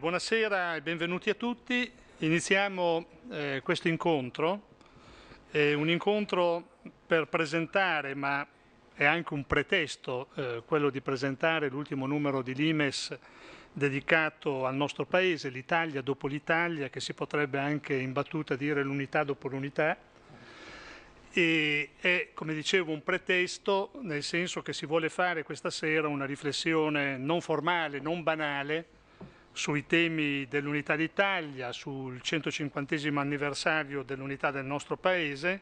buonasera e benvenuti a tutti. Iniziamo eh, questo incontro, è un incontro per presentare, ma è anche un pretesto eh, quello di presentare l'ultimo numero di Limes dedicato al nostro paese, l'Italia dopo l'Italia, che si potrebbe anche in battuta dire l'unità dopo l'unità. E è, come dicevo, un pretesto nel senso che si vuole fare questa sera una riflessione non formale, non banale, sui temi dell'unità d'Italia, sul 150 anniversario dell'unità del nostro Paese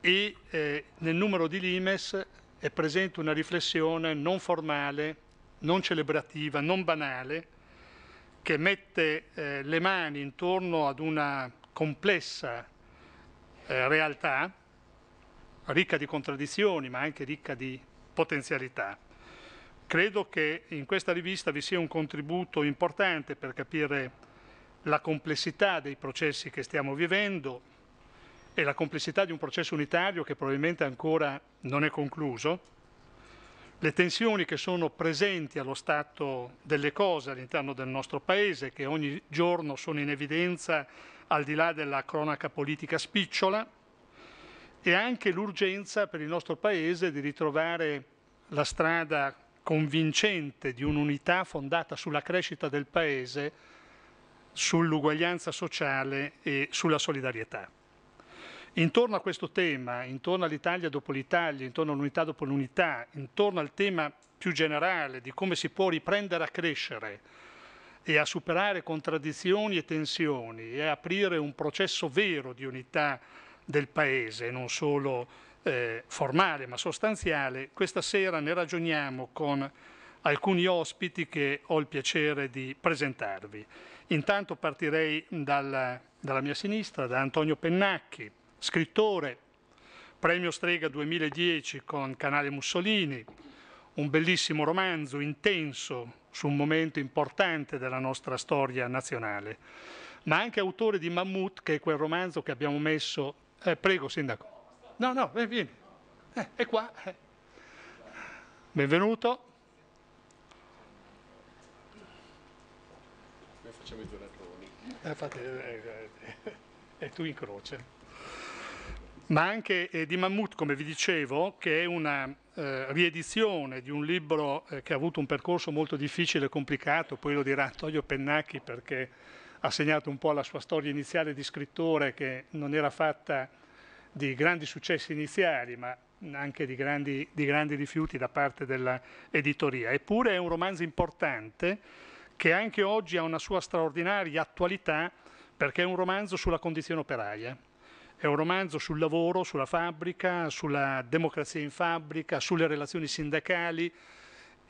e eh, nel numero di Limes è presente una riflessione non formale, non celebrativa, non banale, che mette eh, le mani intorno ad una complessa eh, realtà, ricca di contraddizioni ma anche ricca di potenzialità. Credo che in questa rivista vi sia un contributo importante per capire la complessità dei processi che stiamo vivendo e la complessità di un processo unitario che probabilmente ancora non è concluso, le tensioni che sono presenti allo stato delle cose all'interno del nostro Paese, che ogni giorno sono in evidenza al di là della cronaca politica spicciola, e anche l'urgenza per il nostro Paese di ritrovare la strada convincente di un'unità fondata sulla crescita del Paese, sull'uguaglianza sociale e sulla solidarietà. Intorno a questo tema, intorno all'Italia dopo l'Italia, intorno all'unità dopo l'unità, intorno al tema più generale di come si può riprendere a crescere e a superare contraddizioni e tensioni e aprire un processo vero di unità del Paese, non solo eh, formale ma sostanziale, questa sera ne ragioniamo con alcuni ospiti che ho il piacere di presentarvi. Intanto partirei dalla, dalla mia sinistra, da Antonio Pennacchi, scrittore, premio Strega 2010 con Canale Mussolini, un bellissimo romanzo intenso su un momento importante della nostra storia nazionale, ma anche autore di Mammut, che è quel romanzo che abbiamo messo... Eh, prego, Sindaco. No, no, vieni, eh, vieni. Eh, è qua. Eh. Benvenuto. Noi facciamo i due Eh, fate, e eh, tu in croce. Ma anche di Mammut, come vi dicevo, che è una riedizione di un libro che ha avuto un percorso molto difficile e complicato, poi lo dirà Antonio Pennacchi perché ha segnato un po' la sua storia iniziale di scrittore che non era fatta di grandi successi iniziali, ma anche di grandi, di grandi rifiuti da parte dell'editoria. Eppure è un romanzo importante che anche oggi ha una sua straordinaria attualità perché è un romanzo sulla condizione operaia. È un romanzo sul lavoro, sulla fabbrica, sulla democrazia in fabbrica, sulle relazioni sindacali,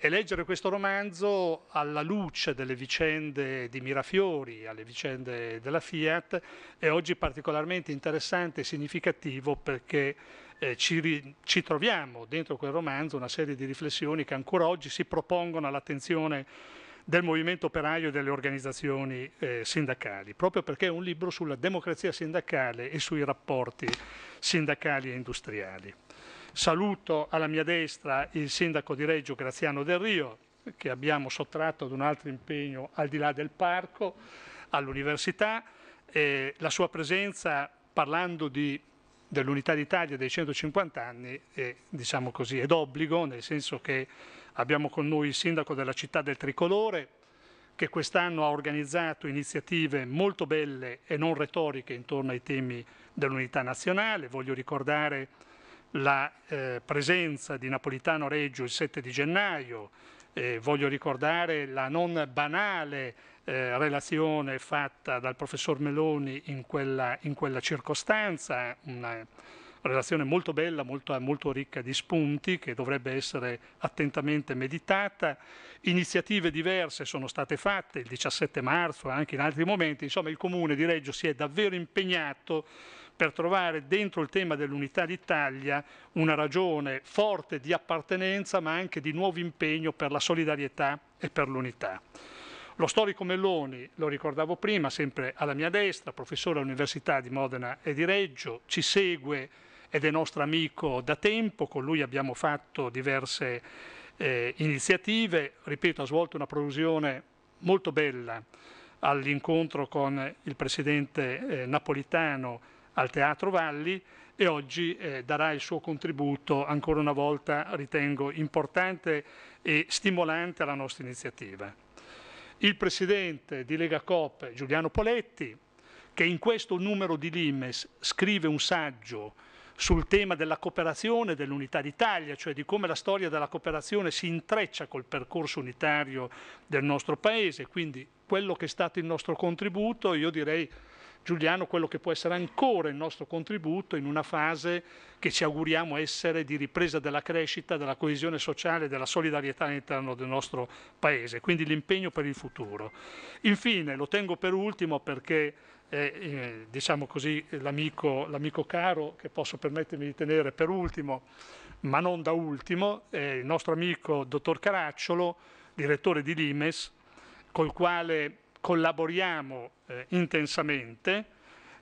e leggere questo romanzo alla luce delle vicende di Mirafiori, alle vicende della Fiat, è oggi particolarmente interessante e significativo perché eh, ci, ci, troviamo dentro quel romanzo una serie di riflessioni che ancora oggi si propongono all'attenzione del movimento operaio e delle organizzazioni eh, sindacali, proprio perché è un libro sulla democrazia sindacale e sui rapporti sindacali e industriali. Saluto alla mia destra il sindaco di Reggio Graziano Del Rio, che abbiamo sottratto ad un altro impegno al di là del parco, all'università. la sua presenza, parlando dell'Unità d'Italia dei 150 anni, è, diciamo così, è d'obbligo, nel senso che abbiamo con noi il sindaco della città del Tricolore, che quest'anno ha organizzato iniziative molto belle e non retoriche intorno ai temi dell'unità nazionale. Voglio ricordare la eh, presenza di Napolitano Reggio il 7 di gennaio, eh, voglio ricordare la non banale eh, relazione fatta dal professor Meloni in quella, in quella circostanza, una relazione molto bella, molto, molto, ricca di spunti che dovrebbe essere attentamente meditata. Iniziative diverse sono state fatte il 17 marzo e anche in altri momenti, insomma il Comune di Reggio si è davvero impegnato per trovare dentro il tema dell'unità d'Italia una ragione forte di appartenenza ma anche di nuovo impegno per la solidarietà e per l'unità. Lo storico Melloni, lo ricordavo prima, sempre alla mia destra, professore all'Università di Modena e di Reggio, ci segue ed è nostro amico da tempo, con lui abbiamo fatto diverse eh, iniziative, ripeto, ha svolto una produzione molto bella all'incontro con il presidente eh, napolitano al Teatro Valli e oggi eh, darà il suo contributo, ancora una volta ritengo importante e stimolante alla nostra iniziativa. Il presidente di Lega Coop, Giuliano Poletti, che in questo numero di Limes scrive un saggio sul tema della cooperazione dell'unità d'Italia, cioè di come la storia della cooperazione si intreccia col percorso unitario del nostro Paese. Quindi quello che è stato il nostro contributo, io direi Giuliano quello che può essere ancora il nostro contributo in una fase che ci auguriamo essere di ripresa della crescita, della coesione sociale, della solidarietà all'interno del nostro Paese, quindi l'impegno per il futuro. Infine, lo tengo per ultimo perché eh, eh diciamo così, l'amico, l'amico caro che posso permettermi di tenere per ultimo, ma non da ultimo, è il nostro amico dottor Caracciolo, direttore di Limes, col quale collaboriamo eh, intensamente.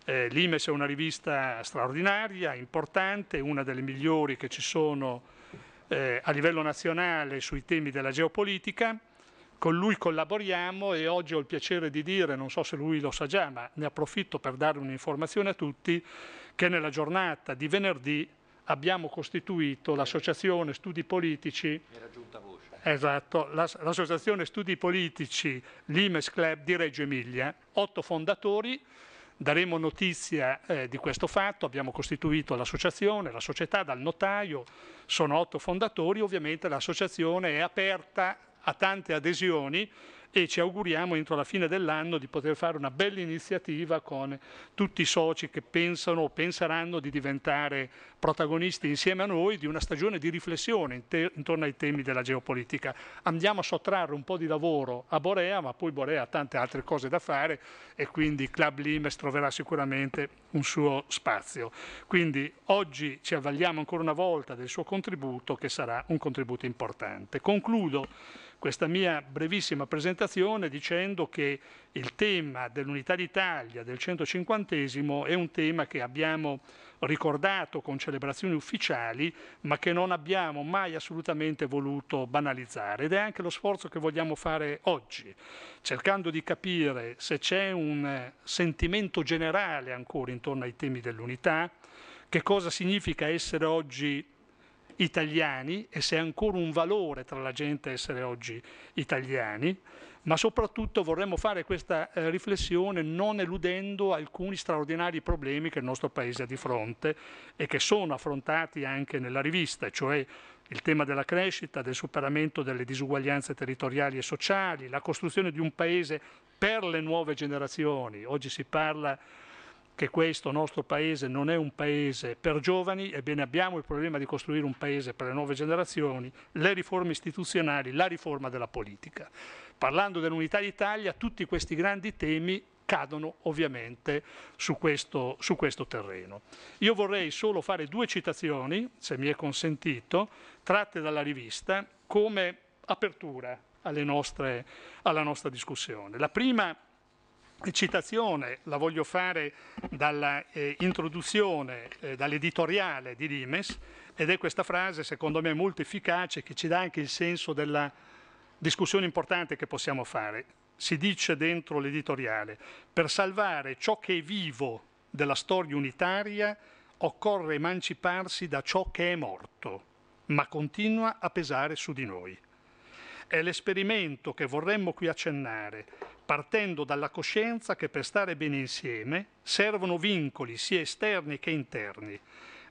Eh, Limes è una rivista straordinaria, importante, una delle migliori che ci sono eh, a livello nazionale sui temi della geopolitica. Con lui collaboriamo e oggi ho il piacere di dire, non so se lui lo sa già, ma ne approfitto per dare un'informazione a tutti, che nella giornata di venerdì abbiamo costituito l'Associazione Studi Politici. Mi era giunta voce Esatto, l'Associazione Studi Politici Limes Club di Reggio Emilia, otto fondatori, daremo notizia eh, di questo fatto, abbiamo costituito l'associazione, la società dal notaio, sono otto fondatori, ovviamente l'associazione è aperta a tante adesioni e ci auguriamo entro la fine dell'anno di poter fare una bella iniziativa con tutti i soci che pensano o penseranno di diventare protagonisti insieme a noi di una stagione di riflessione intorno ai temi della geopolitica. Andiamo a sottrarre un po' di lavoro a Borea, ma poi Borea ha tante altre cose da fare e quindi Club Limes troverà sicuramente un suo spazio. Quindi oggi ci avvaliamo ancora una volta del suo contributo che sarà un contributo importante. Concludo questa mia brevissima presentazione dicendo che il tema dell'Unità d'Italia del 150 è un tema che abbiamo ricordato con celebrazioni ufficiali, ma che non abbiamo mai assolutamente voluto banalizzare ed è anche lo sforzo che vogliamo fare oggi, cercando di capire se c'è un sentimento generale ancora intorno ai temi dell'unità, che cosa significa essere oggi italiani e se è ancora un valore tra la gente essere oggi italiani, ma soprattutto vorremmo fare questa eh, riflessione non eludendo alcuni straordinari problemi che il nostro Paese ha di fronte e che sono affrontati anche nella rivista, cioè il tema della crescita, del superamento delle disuguaglianze territoriali e sociali, la costruzione di un Paese per le nuove generazioni. Oggi si parla che questo nostro paese non è un paese per giovani, ebbene abbiamo il problema di costruire un paese per le nuove generazioni, le riforme istituzionali, la riforma della politica. Parlando dell'unità d'Italia, tutti questi grandi temi cadono ovviamente su questo, su questo, terreno. Io vorrei solo fare due citazioni, se mi è consentito, tratte dalla rivista come apertura nostre, alla nostra discussione. La prima citazione la voglio fare dall'introduzione, eh, eh, dall'editoriale di Dimes ed è questa frase secondo me molto efficace che ci dà anche il senso della discussione importante che possiamo fare. Si dice dentro l'editoriale, per salvare ciò che è vivo della storia unitaria occorre emanciparsi da ciò che è morto, ma continua a pesare su di noi. È l'esperimento che vorremmo qui accennare, partendo dalla coscienza che per stare bene insieme servono vincoli sia esterni che interni.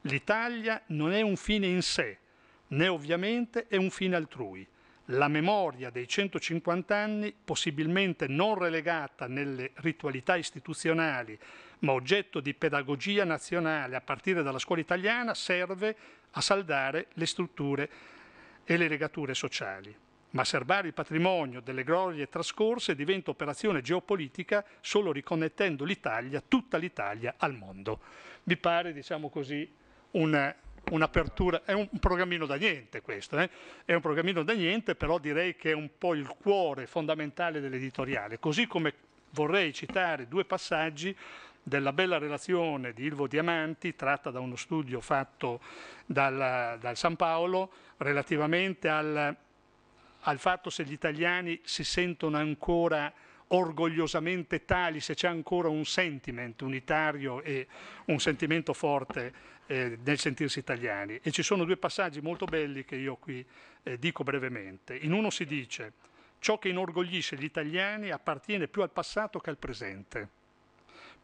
L'Italia non è un fine in sé, né ovviamente è un fine altrui. La memoria dei 150 anni, possibilmente non relegata nelle ritualità istituzionali, ma oggetto di pedagogia nazionale a partire dalla scuola italiana, serve a saldare le strutture e le legature sociali. Ma serbare il patrimonio delle glorie trascorse diventa operazione geopolitica solo riconnettendo l'Italia, tutta l'Italia, al mondo. Mi pare, diciamo così, un, un'apertura, è un programmino da niente questo, eh? è un programmino da niente, però direi che è un po' il cuore fondamentale dell'editoriale, così come vorrei citare due passaggi della bella relazione di Ilvo Diamanti, tratta da uno studio fatto dal, dal San Paolo, relativamente al al fatto se gli italiani si sentono ancora orgogliosamente tali, se c'è ancora un sentiment unitario e un sentimento forte eh, nel sentirsi italiani. E ci sono due passaggi molto belli che io qui eh, dico brevemente. In uno si dice ciò che inorgoglisce gli italiani appartiene più al passato che al presente,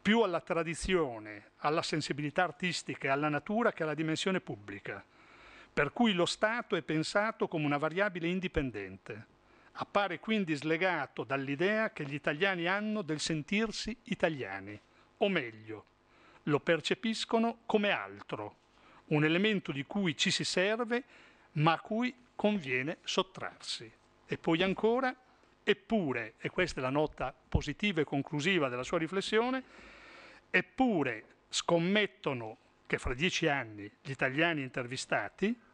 più alla tradizione, alla sensibilità artistica e alla natura che alla dimensione pubblica per cui lo Stato è pensato come una variabile indipendente. Appare quindi slegato dall'idea che gli italiani hanno del sentirsi italiani, o meglio, lo percepiscono come altro, un elemento di cui ci si serve ma a cui conviene sottrarsi. E poi ancora, eppure, e questa è la nota positiva e conclusiva della sua riflessione, eppure scommettono che fra dieci anni gli italiani intervistati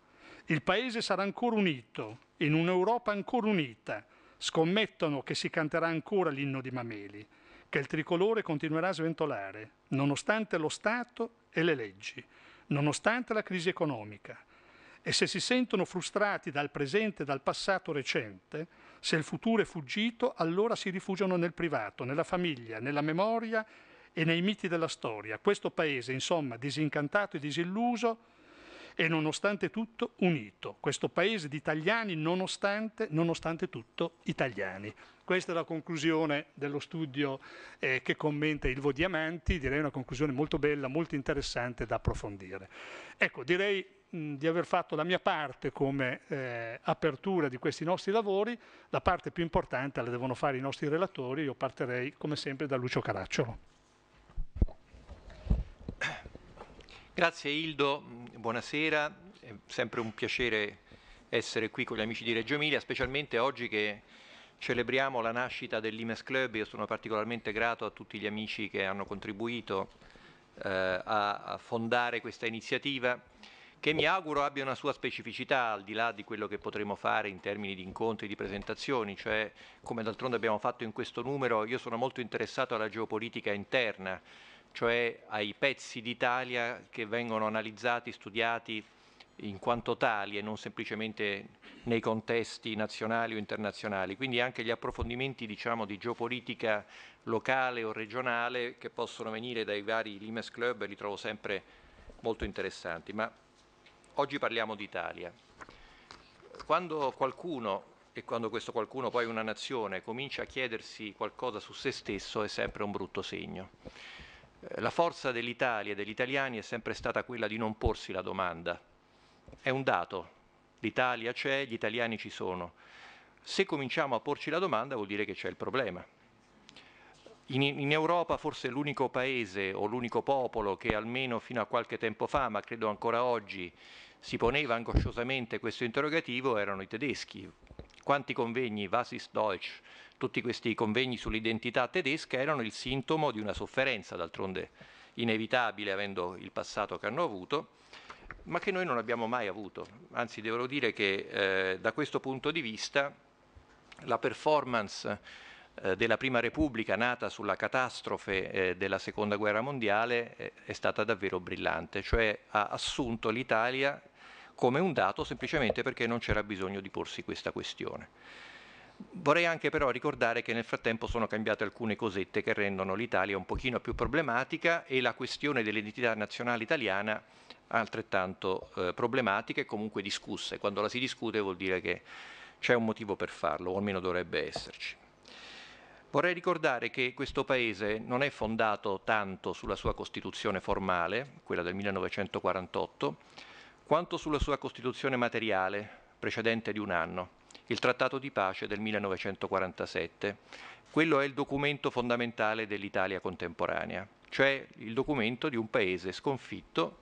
il Paese sarà ancora unito, in un'Europa ancora unita. Scommettono che si canterà ancora l'inno di Mameli, che il tricolore continuerà a sventolare, nonostante lo Stato e le leggi, nonostante la crisi economica. E se si sentono frustrati dal presente e dal passato recente, se il futuro è fuggito, allora si rifugiano nel privato, nella famiglia, nella memoria e nei miti della storia. Questo Paese, insomma, disincantato e disilluso, e nonostante tutto unito. Questo paese di italiani nonostante, nonostante tutto italiani. Questa è la conclusione dello studio eh, che commenta Ilvo Diamanti, direi una conclusione molto bella, molto interessante da approfondire. Ecco, direi mh, di aver fatto la mia parte come eh, apertura di questi nostri lavori, la parte più importante la devono fare i nostri relatori, io partirei come sempre da Lucio Caracciolo. Grazie Ildo, buonasera, è sempre un piacere essere qui con gli amici di Reggio Emilia, specialmente oggi che celebriamo la nascita dell'Imes Club, io sono particolarmente grato a tutti gli amici che hanno contribuito eh, a fondare questa iniziativa che mi auguro abbia una sua specificità al di là di quello che potremo fare in termini di incontri, e di presentazioni, cioè come d'altronde abbiamo fatto in questo numero, io sono molto interessato alla geopolitica interna cioè ai pezzi d'Italia che vengono analizzati, studiati in quanto tali e non semplicemente nei contesti nazionali o internazionali. Quindi anche gli approfondimenti diciamo, di geopolitica locale o regionale che possono venire dai vari Limes Club li trovo sempre molto interessanti. Ma oggi parliamo d'Italia. Quando qualcuno, e quando questo qualcuno poi è una nazione, comincia a chiedersi qualcosa su se stesso è sempre un brutto segno la forza dell'Italia e degli italiani è sempre stata quella di non porsi la domanda. È un dato. L'Italia c'è, gli italiani ci sono. Se cominciamo a porci la domanda vuol dire che c'è il problema. In, in Europa forse l'unico paese o l'unico popolo che almeno fino a qualche tempo fa, ma credo ancora oggi, si poneva angosciosamente questo interrogativo erano i tedeschi. Quanti convegni Vasis Deutsch tutti questi convegni sull'identità tedesca erano il sintomo di una sofferenza, d'altronde inevitabile avendo il passato che hanno avuto, ma che noi non abbiamo mai avuto. Anzi, devo dire che eh, da questo punto di vista la performance eh, della Prima Repubblica nata sulla catastrofe eh, della Seconda Guerra Mondiale eh, è stata davvero brillante, cioè ha assunto l'Italia come un dato semplicemente perché non c'era bisogno di porsi questa questione. Vorrei anche però ricordare che nel frattempo sono cambiate alcune cosette che rendono l'Italia un pochino più problematica e la questione dell'identità nazionale italiana altrettanto eh, problematica e comunque discussa. quando la si discute vuol dire che c'è un motivo per farlo, o almeno dovrebbe esserci. Vorrei ricordare che questo Paese non è fondato tanto sulla sua Costituzione formale, quella del 1948, quanto sulla sua Costituzione materiale, precedente di un anno il Trattato di pace del 1947. Quello è il documento fondamentale dell'Italia contemporanea, cioè il documento di un paese sconfitto,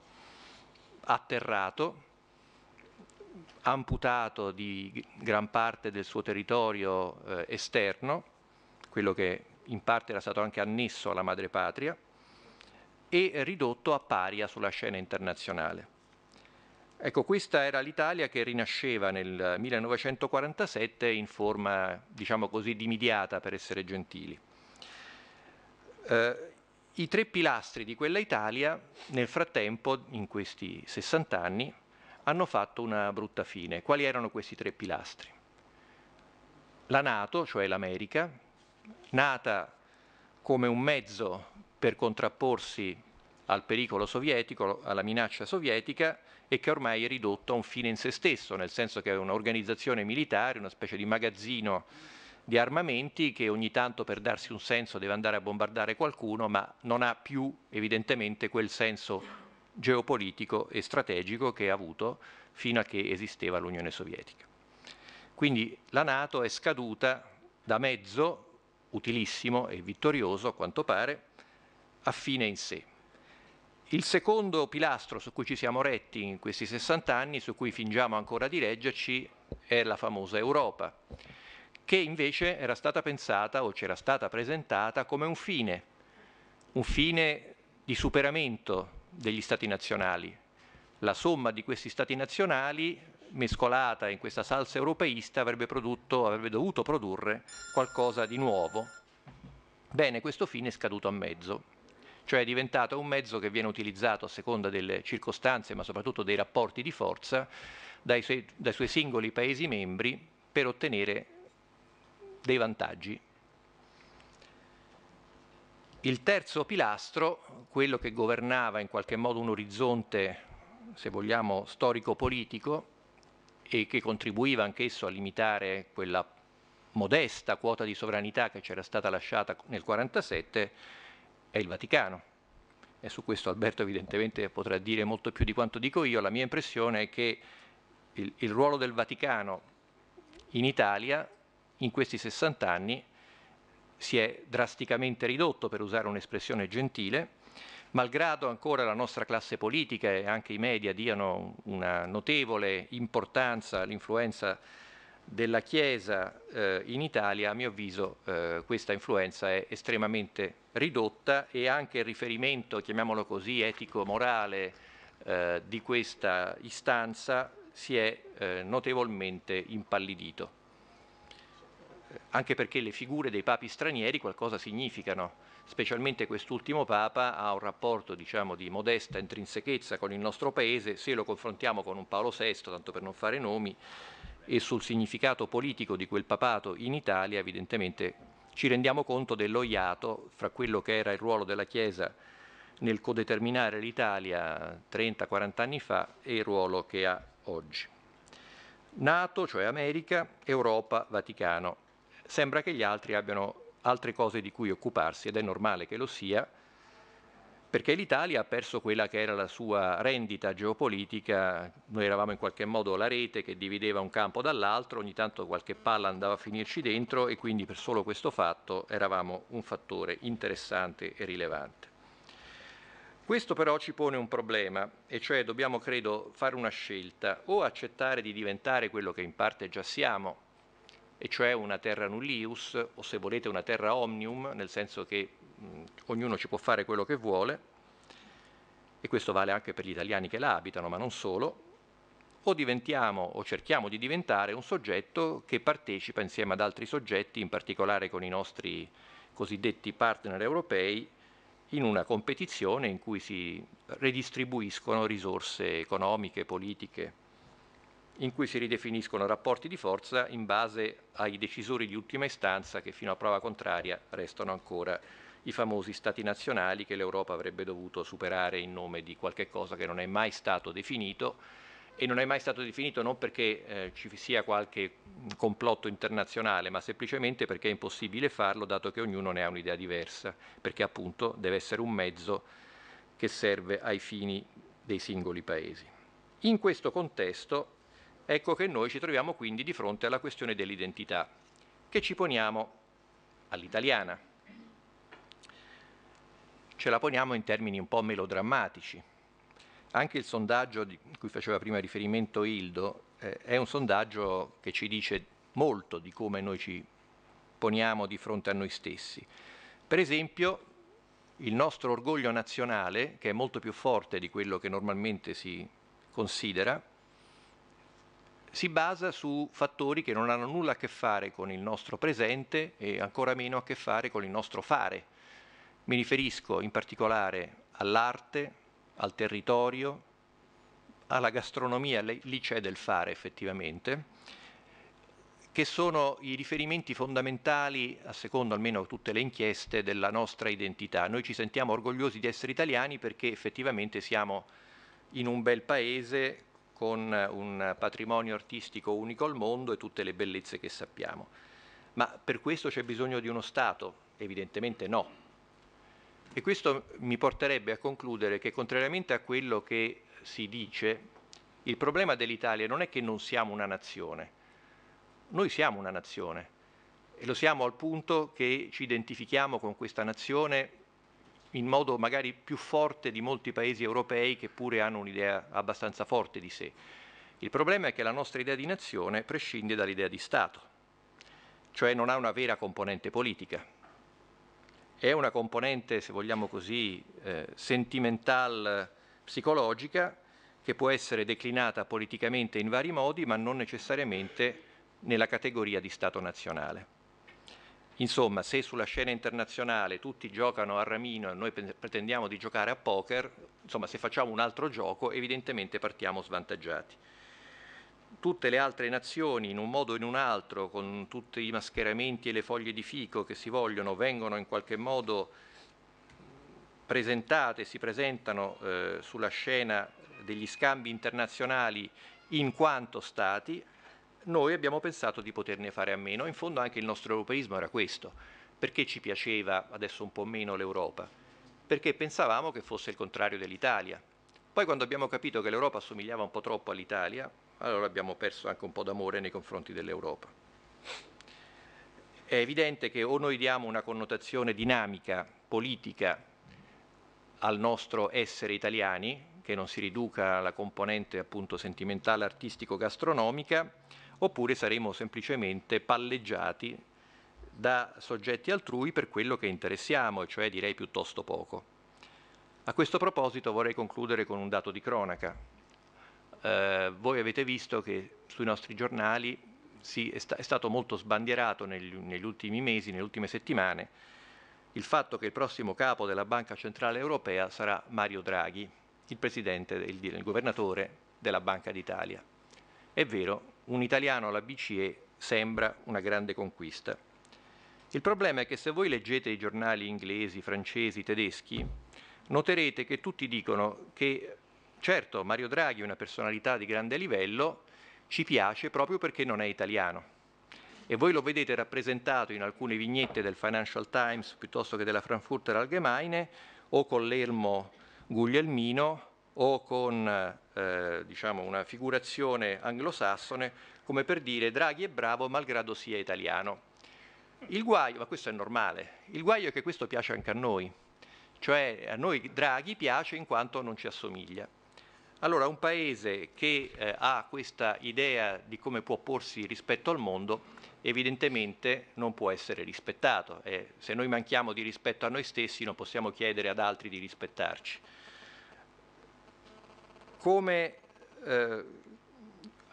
atterrato, amputato di gran parte del suo territorio eh, esterno, quello che in parte era stato anche annesso alla madrepatria, e ridotto a paria sulla scena internazionale. Ecco, questa era l'Italia che rinasceva nel 1947 in forma, diciamo così, dimidiata, per essere gentili. Eh, I tre pilastri di quella Italia, nel frattempo, in questi 60 anni, hanno fatto una brutta fine. Quali erano questi tre pilastri? La Nato, cioè l'America, nata come un mezzo per contrapporsi al pericolo sovietico, alla minaccia sovietica, e che ormai è ridotto a un fine in se stesso, nel senso che è un'organizzazione militare, una specie di magazzino di armamenti che ogni tanto per darsi un senso deve andare a bombardare qualcuno, ma non ha più evidentemente quel senso geopolitico e strategico che ha avuto fino a che esisteva l'Unione Sovietica. Quindi la Nato è scaduta da mezzo utilissimo e vittorioso, a quanto pare, a fine in sé. Il secondo pilastro su cui ci siamo retti in questi 60 anni, su cui fingiamo ancora di reggerci, è la famosa Europa, che invece era stata pensata o c'era stata presentata come un fine, un fine di superamento degli stati nazionali. La somma di questi stati nazionali mescolata in questa salsa europeista avrebbe, prodotto, avrebbe dovuto produrre qualcosa di nuovo. Bene, questo fine è scaduto a mezzo cioè è diventato un mezzo che viene utilizzato a seconda delle circostanze, ma soprattutto dei rapporti di forza, dai suoi, dai suoi singoli Paesi membri per ottenere dei vantaggi. Il terzo pilastro, quello che governava in qualche modo un orizzonte, se vogliamo, storico-politico e che contribuiva anch'esso a limitare quella modesta quota di sovranità che c'era stata lasciata nel 1947, è il Vaticano. E su questo Alberto evidentemente potrà dire molto più di quanto dico io. La mia impressione è che il, il ruolo del Vaticano in Italia in questi 60 anni si è drasticamente ridotto, per usare un'espressione gentile, malgrado ancora la nostra classe politica e anche i media diano una notevole importanza all'influenza della Chiesa eh, in Italia, a mio avviso, eh, questa influenza è estremamente ridotta e anche il riferimento, chiamiamolo così, etico-morale eh, di questa istanza si è eh, notevolmente impallidito. Eh, anche perché le figure dei papi stranieri qualcosa significano, specialmente quest'ultimo papa ha un rapporto diciamo, di modesta intrinsechezza con il nostro paese, se lo confrontiamo con un Paolo VI, tanto per non fare nomi, e sul significato politico di quel papato in Italia, evidentemente ci rendiamo conto dello iato fra quello che era il ruolo della Chiesa nel codeterminare l'Italia 30-40 anni fa e il ruolo che ha oggi. Nato, cioè America, Europa, Vaticano. Sembra che gli altri abbiano altre cose di cui occuparsi ed è normale che lo sia, perché l'Italia ha perso quella che era la sua rendita geopolitica, noi eravamo in qualche modo la rete che divideva un campo dall'altro, ogni tanto qualche palla andava a finirci dentro e quindi per solo questo fatto eravamo un fattore interessante e rilevante. Questo però ci pone un problema, e cioè dobbiamo, credo, fare una scelta, o accettare di diventare quello che in parte già siamo, e cioè una terra nullius, o se volete una terra omnium, nel senso che Mm, ognuno ci può fare quello che vuole, e questo vale anche per gli italiani che la abitano, ma non solo, o diventiamo o cerchiamo di diventare un soggetto che partecipa insieme ad altri soggetti, in particolare con i nostri cosiddetti partner europei, in una competizione in cui si redistribuiscono risorse economiche, politiche, in cui si ridefiniscono rapporti di forza in base ai decisori di ultima istanza che fino a prova contraria restano ancora i famosi stati nazionali che l'Europa avrebbe dovuto superare in nome di qualche cosa che non è mai stato definito e non è mai stato definito non perché eh, ci sia qualche complotto internazionale, ma semplicemente perché è impossibile farlo dato che ognuno ne ha un'idea diversa, perché appunto deve essere un mezzo che serve ai fini dei singoli paesi. In questo contesto ecco che noi ci troviamo quindi di fronte alla questione dell'identità, che ci poniamo all'italiana ce la poniamo in termini un po' melodrammatici. Anche il sondaggio di cui faceva prima riferimento Ildo eh, è un sondaggio che ci dice molto di come noi ci poniamo di fronte a noi stessi. Per esempio, il nostro orgoglio nazionale, che è molto più forte di quello che normalmente si considera, si basa su fattori che non hanno nulla a che fare con il nostro presente e ancora meno a che fare con il nostro fare mi riferisco in particolare all'arte, al territorio, alla gastronomia, lì c'è del fare effettivamente, che sono i riferimenti fondamentali, a secondo almeno tutte le inchieste, della nostra identità. Noi ci sentiamo orgogliosi di essere italiani perché effettivamente siamo in un bel paese con un patrimonio artistico unico al mondo e tutte le bellezze che sappiamo. Ma per questo c'è bisogno di uno Stato? Evidentemente no, e questo mi porterebbe a concludere che, contrariamente a quello che si dice, il problema dell'Italia non è che non siamo una nazione, noi siamo una nazione e lo siamo al punto che ci identifichiamo con questa nazione in modo magari più forte di molti paesi europei che pure hanno un'idea abbastanza forte di sé. Il problema è che la nostra idea di nazione prescinde dall'idea di Stato, cioè non ha una vera componente politica è una componente, se vogliamo così, eh, sentimental psicologica che può essere declinata politicamente in vari modi, ma non necessariamente nella categoria di Stato nazionale. Insomma, se sulla scena internazionale tutti giocano a ramino e noi pretendiamo di giocare a poker, insomma, se facciamo un altro gioco, evidentemente partiamo svantaggiati tutte le altre nazioni in un modo o in un altro, con tutti i mascheramenti e le foglie di fico che si vogliono, vengono in qualche modo presentate, si presentano eh, sulla scena degli scambi internazionali in quanto Stati, noi abbiamo pensato di poterne fare a meno. In fondo anche il nostro europeismo era questo. Perché ci piaceva adesso un po' meno l'Europa? Perché pensavamo che fosse il contrario dell'Italia. Poi quando abbiamo capito che l'Europa assomigliava un po' troppo all'Italia, allora abbiamo perso anche un po' d'amore nei confronti dell'Europa. È evidente che o noi diamo una connotazione dinamica, politica, al nostro essere italiani, che non si riduca alla componente appunto sentimentale, artistico, gastronomica, oppure saremo semplicemente palleggiati da soggetti altrui per quello che interessiamo, e cioè direi piuttosto poco. A questo proposito vorrei concludere con un dato di cronaca eh, voi avete visto che sui nostri giornali si, è, sta, è, stato molto sbandierato negli, negli ultimi mesi, nelle ultime settimane, il fatto che il prossimo capo della Banca Centrale Europea sarà Mario Draghi, il presidente, il, il governatore della Banca d'Italia. È vero, un italiano alla BCE sembra una grande conquista. Il problema è che se voi leggete i giornali inglesi, francesi, tedeschi, noterete che tutti dicono che Certo, Mario Draghi è una personalità di grande livello, ci piace proprio perché non è italiano. E voi lo vedete rappresentato in alcune vignette del Financial Times piuttosto che della Frankfurter Allgemeine o con l'elmo Guglielmino o con eh, diciamo una figurazione anglosassone come per dire Draghi è bravo malgrado sia italiano. Il guaio, ma questo è normale, il guaio è che questo piace anche a noi, cioè a noi Draghi piace in quanto non ci assomiglia. Allora un paese che eh, ha questa idea di come può porsi rispetto al mondo evidentemente non può essere rispettato e eh, se noi manchiamo di rispetto a noi stessi non possiamo chiedere ad altri di rispettarci. Come eh,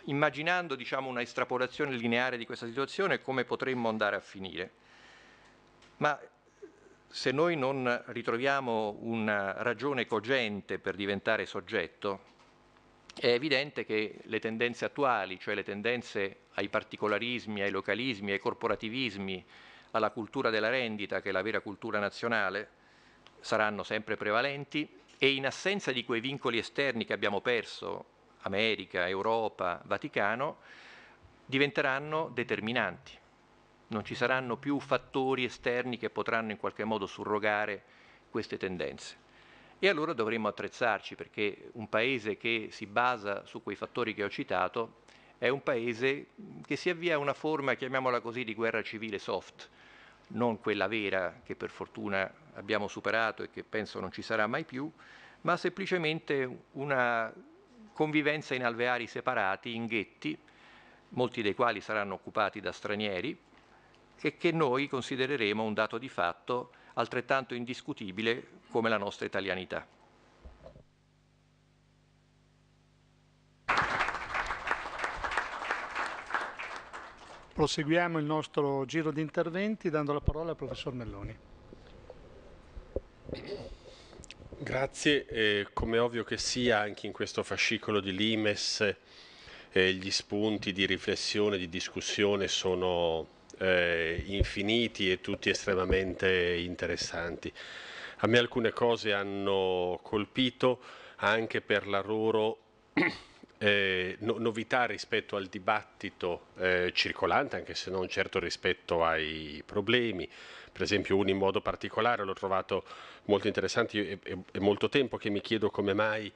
immaginando diciamo, una estrapolazione lineare di questa situazione, come potremmo andare a finire? Ma se noi non ritroviamo una ragione cogente per diventare soggetto, è evidente che le tendenze attuali, cioè le tendenze ai particolarismi, ai localismi, ai corporativismi, alla cultura della rendita, che è la vera cultura nazionale, saranno sempre prevalenti e in assenza di quei vincoli esterni che abbiamo perso, America, Europa, Vaticano, diventeranno determinanti. Non ci saranno più fattori esterni che potranno in qualche modo surrogare queste tendenze. E allora dovremmo attrezzarci perché un paese che si basa su quei fattori che ho citato è un paese che si avvia a una forma, chiamiamola così, di guerra civile soft, non quella vera che per fortuna abbiamo superato e che penso non ci sarà mai più, ma semplicemente una convivenza in alveari separati, in ghetti, molti dei quali saranno occupati da stranieri e che noi considereremo un dato di fatto altrettanto indiscutibile come la nostra italianità. Proseguiamo il nostro giro di interventi dando la parola al professor Melloni. Grazie, eh, come ovvio che sia anche in questo fascicolo di Limes eh, gli spunti di riflessione, di discussione sono eh, infiniti e tutti estremamente interessanti. A me alcune cose hanno colpito anche per la loro eh, no, novità rispetto al dibattito eh, circolante, anche se non certo rispetto ai problemi. Per esempio uno in modo particolare l'ho trovato molto interessante, Io, è, è molto tempo che mi chiedo come mai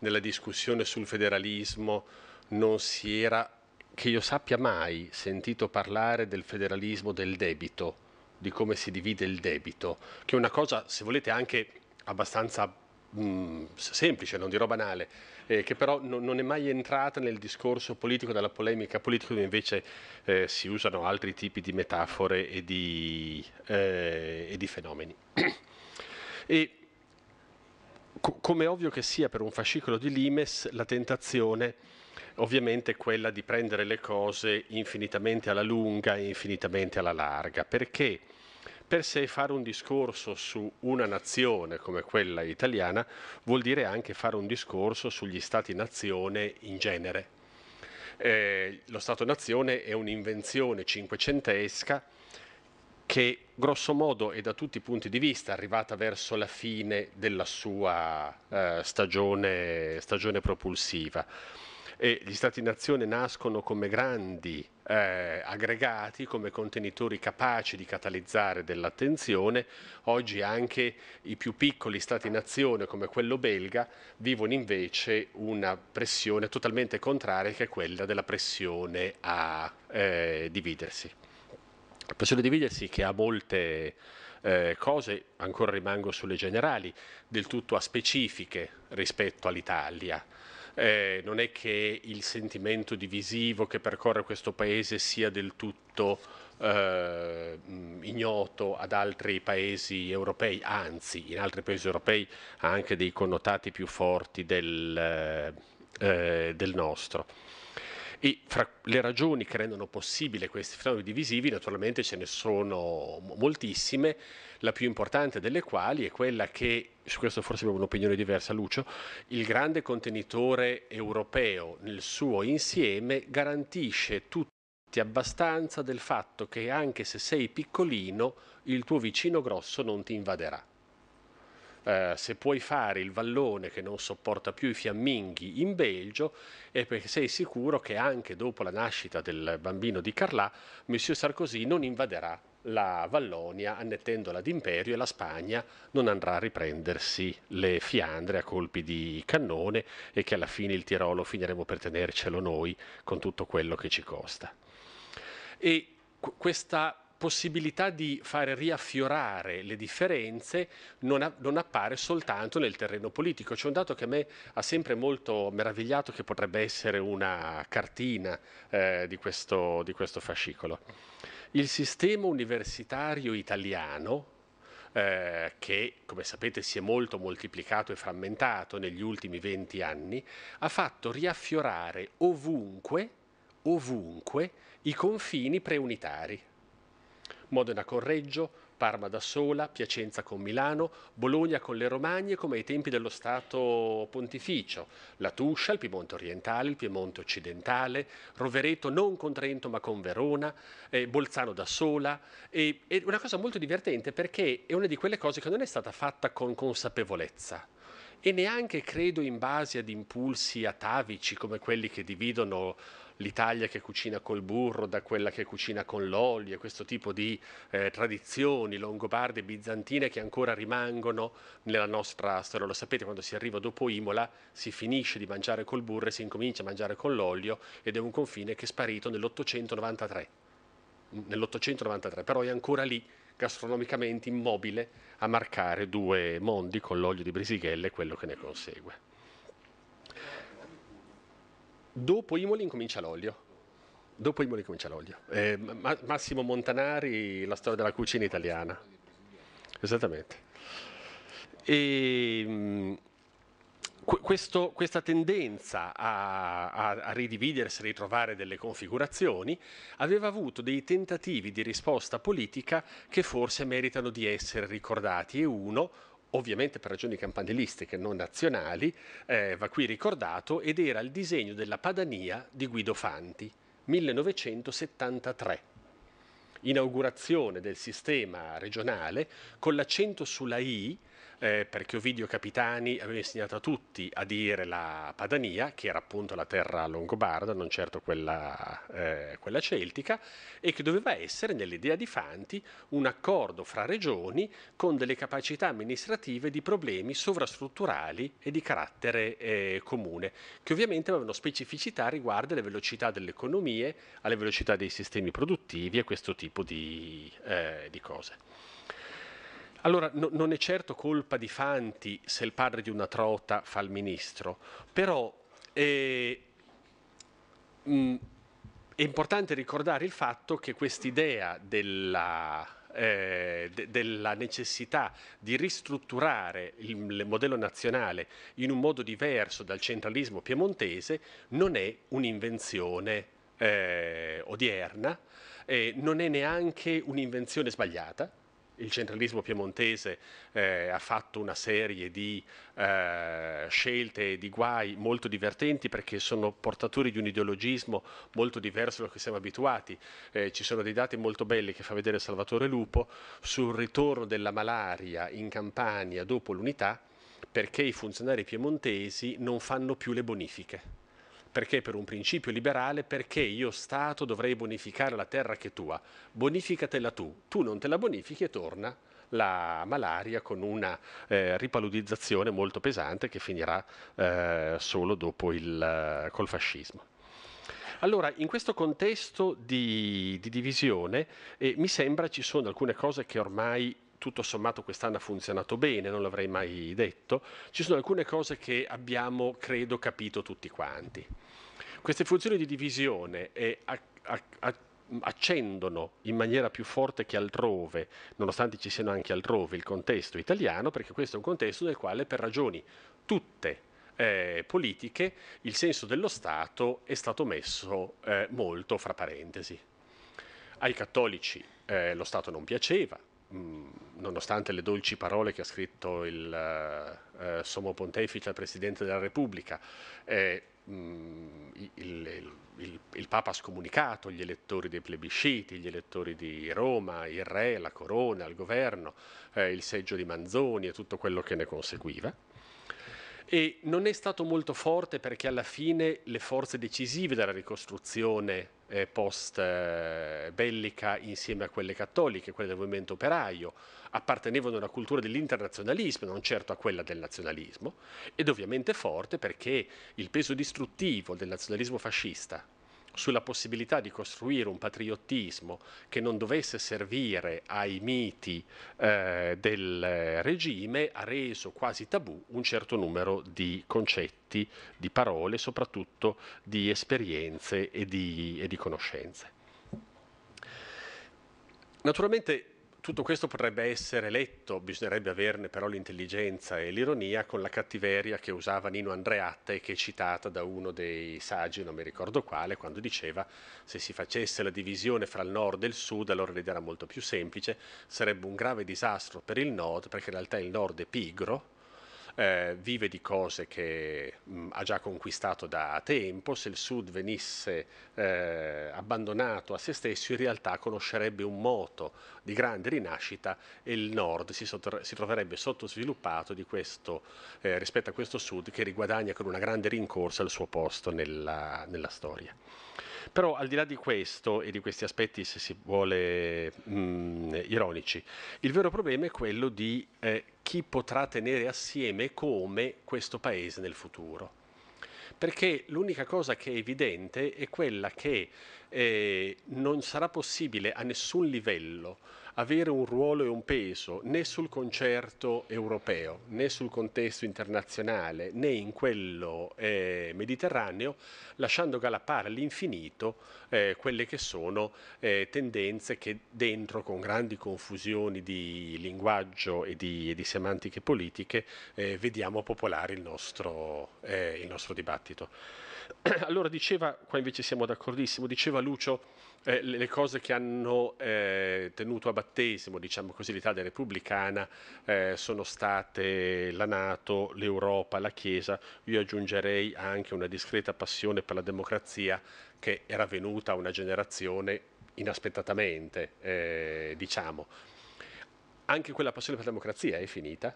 nella discussione sul federalismo non si era che io sappia mai sentito parlare del federalismo del debito di come si divide il debito, che è una cosa, se volete, anche abbastanza mh, mm, semplice, non dirò banale, eh, che però no, non è mai entrata nel discorso politico, nella polemica politica, dove invece eh, si usano altri tipi di metafore e di, eh, e di fenomeni. e, co- come ovvio che sia per un fascicolo di Limes, la tentazione ovviamente quella di prendere le cose infinitamente alla lunga e infinitamente alla larga, perché per sé fare un discorso su una nazione come quella italiana vuol dire anche fare un discorso sugli stati-nazione in genere. Eh, lo Stato-nazione è un'invenzione cinquecentesca che grosso modo e da tutti i punti di vista è arrivata verso la fine della sua eh, stagione, stagione propulsiva e gli Stati-nazione nascono come grandi eh, aggregati, come contenitori capaci di catalizzare dell'attenzione, oggi anche i più piccoli Stati-nazione come quello belga vivono invece una pressione totalmente contraria che è quella della pressione a eh, dividersi. La pressione a dividersi che ha molte... Eh, cose, ancora rimango sulle generali, del tutto a specifiche rispetto all'Italia eh, non è che il sentimento divisivo che percorre questo paese sia del tutto eh, ignoto ad altri paesi europei, anzi in altri paesi europei ha anche dei connotati più forti del, eh, eh del nostro. E fra le ragioni che rendono possibile questi fenomeni divisivi naturalmente ce ne sono moltissime, la più importante delle quali è quella che, su questo forse abbiamo un'opinione diversa Lucio, il grande contenitore europeo nel suo insieme garantisce tutti abbastanza del fatto che anche se sei piccolino il tuo vicino grosso non ti invaderà eh, se puoi fare il vallone che non sopporta più i fiamminghi in Belgio è perché sei sicuro che anche dopo la nascita del bambino di Carlà, Monsieur Sarkozy non invaderà la Vallonia annettendola d'imperio e la Spagna non andrà a riprendersi le Fiandre a colpi di cannone e che alla fine il Tirolo finiremo per tenercelo noi con tutto quello che ci costa. E questa possibilità di fare riaffiorare le differenze non, a, non, appare soltanto nel terreno politico. C'è un dato che a me ha sempre molto meravigliato che potrebbe essere una cartina eh, di, questo, di questo fascicolo. Il sistema universitario italiano, eh, che come sapete si è molto moltiplicato e frammentato negli ultimi 20 anni, ha fatto riaffiorare ovunque, ovunque i confini preunitari. Modena con Reggio, Parma da sola, Piacenza con Milano, Bologna con le Romagne come ai tempi dello Stato pontificio, la Tuscia, il Piemonte orientale, il Piemonte occidentale, Rovereto non con Trento ma con Verona, eh, Bolzano da sola. E, è una cosa molto divertente perché è una di quelle cose che non è stata fatta con consapevolezza e neanche credo in base ad impulsi atavici come quelli che dividono l'Italia che cucina col burro da quella che cucina con l'olio, questo tipo di eh, tradizioni longobarde e bizantine che ancora rimangono nella nostra storia. Lo sapete, quando si arriva dopo Imola si finisce di mangiare col burro e si incomincia a mangiare con l'olio ed è un confine che è sparito nell'893. Nell'893, però è ancora lì gastronomicamente immobile a marcare due mondi con l'olio di Brisighella e quello che ne consegue. Dopo Imoli incomincia l'olio. Dopo Imoli comincia l'olio. Eh, ma Massimo Montanari, la storia della cucina italiana. Esattamente. E, mm, qu- questo, questa tendenza a, a, a ridividersi, a ritrovare delle configurazioni, aveva avuto dei tentativi di risposta politica che forse meritano di essere ricordati. E uno, ovviamente per ragioni campanilistiche, non nazionali, eh, va qui ricordato, ed era il disegno della Padania di Guido Fanti, 1973. Inaugurazione del sistema regionale con l'accento sulla I eh, perché Ovidio Capitani aveva insegnato a tutti a dire la Padania, che era appunto la terra longobarda, non certo quella, eh, quella celtica, e che doveva essere, nell'idea di Fanti, un accordo fra regioni con delle capacità amministrative di problemi sovrastrutturali e di carattere eh, comune, che ovviamente avevano specificità riguardo alle velocità delle economie, alle velocità dei sistemi produttivi e questo tipo di, eh, di cose. Allora, no, non è certo colpa di Fanti se il padre di una trota fa il ministro, però eh, mh, mm, è importante ricordare il fatto che quest'idea della, eh, de, della necessità di ristrutturare il, il modello nazionale in un modo diverso dal centralismo piemontese non è un'invenzione eh, odierna, eh, non è neanche un'invenzione sbagliata, il centralismo piemontese eh, ha fatto una serie di eh, scelte e di guai molto divertenti perché sono portatori di un ideologismo molto diverso da cui siamo abituati. Eh, ci sono dei dati molto belli che fa vedere Salvatore Lupo sul ritorno della malaria in Campania dopo l'unità perché i funzionari piemontesi non fanno più le bonifiche perché per un principio liberale, perché io Stato dovrei bonificare la terra che è tua, bonificatela tu, tu non te la bonifichi e torna la malaria con una eh, ripaludizzazione molto pesante che finirà eh, solo dopo il, eh, col fascismo. Allora, in questo contesto di, di divisione eh, mi sembra ci sono alcune cose che ormai tutto sommato quest'anno ha funzionato bene, non l'avrei mai detto, ci sono alcune cose che abbiamo, credo, capito tutti quanti. Queste funzioni di divisione e eh, a, a, a accendono in maniera più forte che altrove, nonostante ci siano anche altrove, il contesto italiano, perché questo è un contesto nel quale per ragioni tutte eh, politiche il senso dello Stato è stato messo eh, molto fra parentesi. Ai cattolici eh, lo Stato non piaceva, nonostante le dolci parole che ha scritto il eh, eh Sommo Pontefice al Presidente della Repubblica, eh, mh, il, il, il, il, Papa ha scomunicato gli elettori dei plebisciti, gli elettori di Roma, il Re, la Corona, il Governo, eh, il seggio di Manzoni e tutto quello che ne conseguiva e non è stato molto forte perché alla fine le forze decisive della ricostruzione eh, post eh, bellica insieme a quelle cattoliche, quelle del movimento operaio, appartenevano alla cultura dell'internazionalismo, non certo a quella del nazionalismo, ed ovviamente forte perché il peso distruttivo del nazionalismo fascista sulla possibilità di costruire un patriottismo che non dovesse servire ai miti eh, del regime, ha reso quasi tabù un certo numero di concetti, di parole, soprattutto di esperienze e di, e di conoscenze. Naturalmente tutto questo potrebbe essere letto, bisognerebbe averne però l'intelligenza e l'ironia con la cattiveria che usava Nino Andreatta e che è citata da uno dei saggi, non mi ricordo quale, quando diceva se si facesse la divisione fra il nord e il sud allora l'idea era molto più semplice, sarebbe un grave disastro per il nord perché in realtà il nord è pigro eh, vive di cose che mh, mm, ha già conquistato da tempo, se il Sud venisse eh, abbandonato a se stesso in realtà conoscerebbe un moto di grande rinascita e il Nord si, sottor- si troverebbe sottosviluppato questo, eh, rispetto a questo Sud che riguadagna con una grande rincorsa il suo posto nella, nella storia. Però al di là di questo e di questi aspetti, se si vuole, mh, mm, ironici, il vero problema è quello di eh, chi potrà tenere assieme come questo paese nel futuro. Perché l'unica cosa che è evidente è quella che eh, non sarà possibile a nessun livello avere un ruolo e un peso né sul concerto europeo, né sul contesto internazionale, né in quello eh, mediterraneo, lasciando galappare all'infinito eh, quelle che sono eh, tendenze che dentro, con grandi confusioni di linguaggio e di, e di semantiche politiche, eh, vediamo popolare il nostro, eh, il nostro dibattito. allora diceva, qua invece siamo d'accordissimo, diceva Lucio, eh, le cose che hanno eh, tenuto a battesimo diciamo così, l'Italia repubblicana eh, sono state la Nato, l'Europa, la Chiesa. Io aggiungerei anche una discreta passione per la democrazia che era venuta a una generazione inaspettatamente, eh, diciamo. Anche quella passione per la democrazia è finita,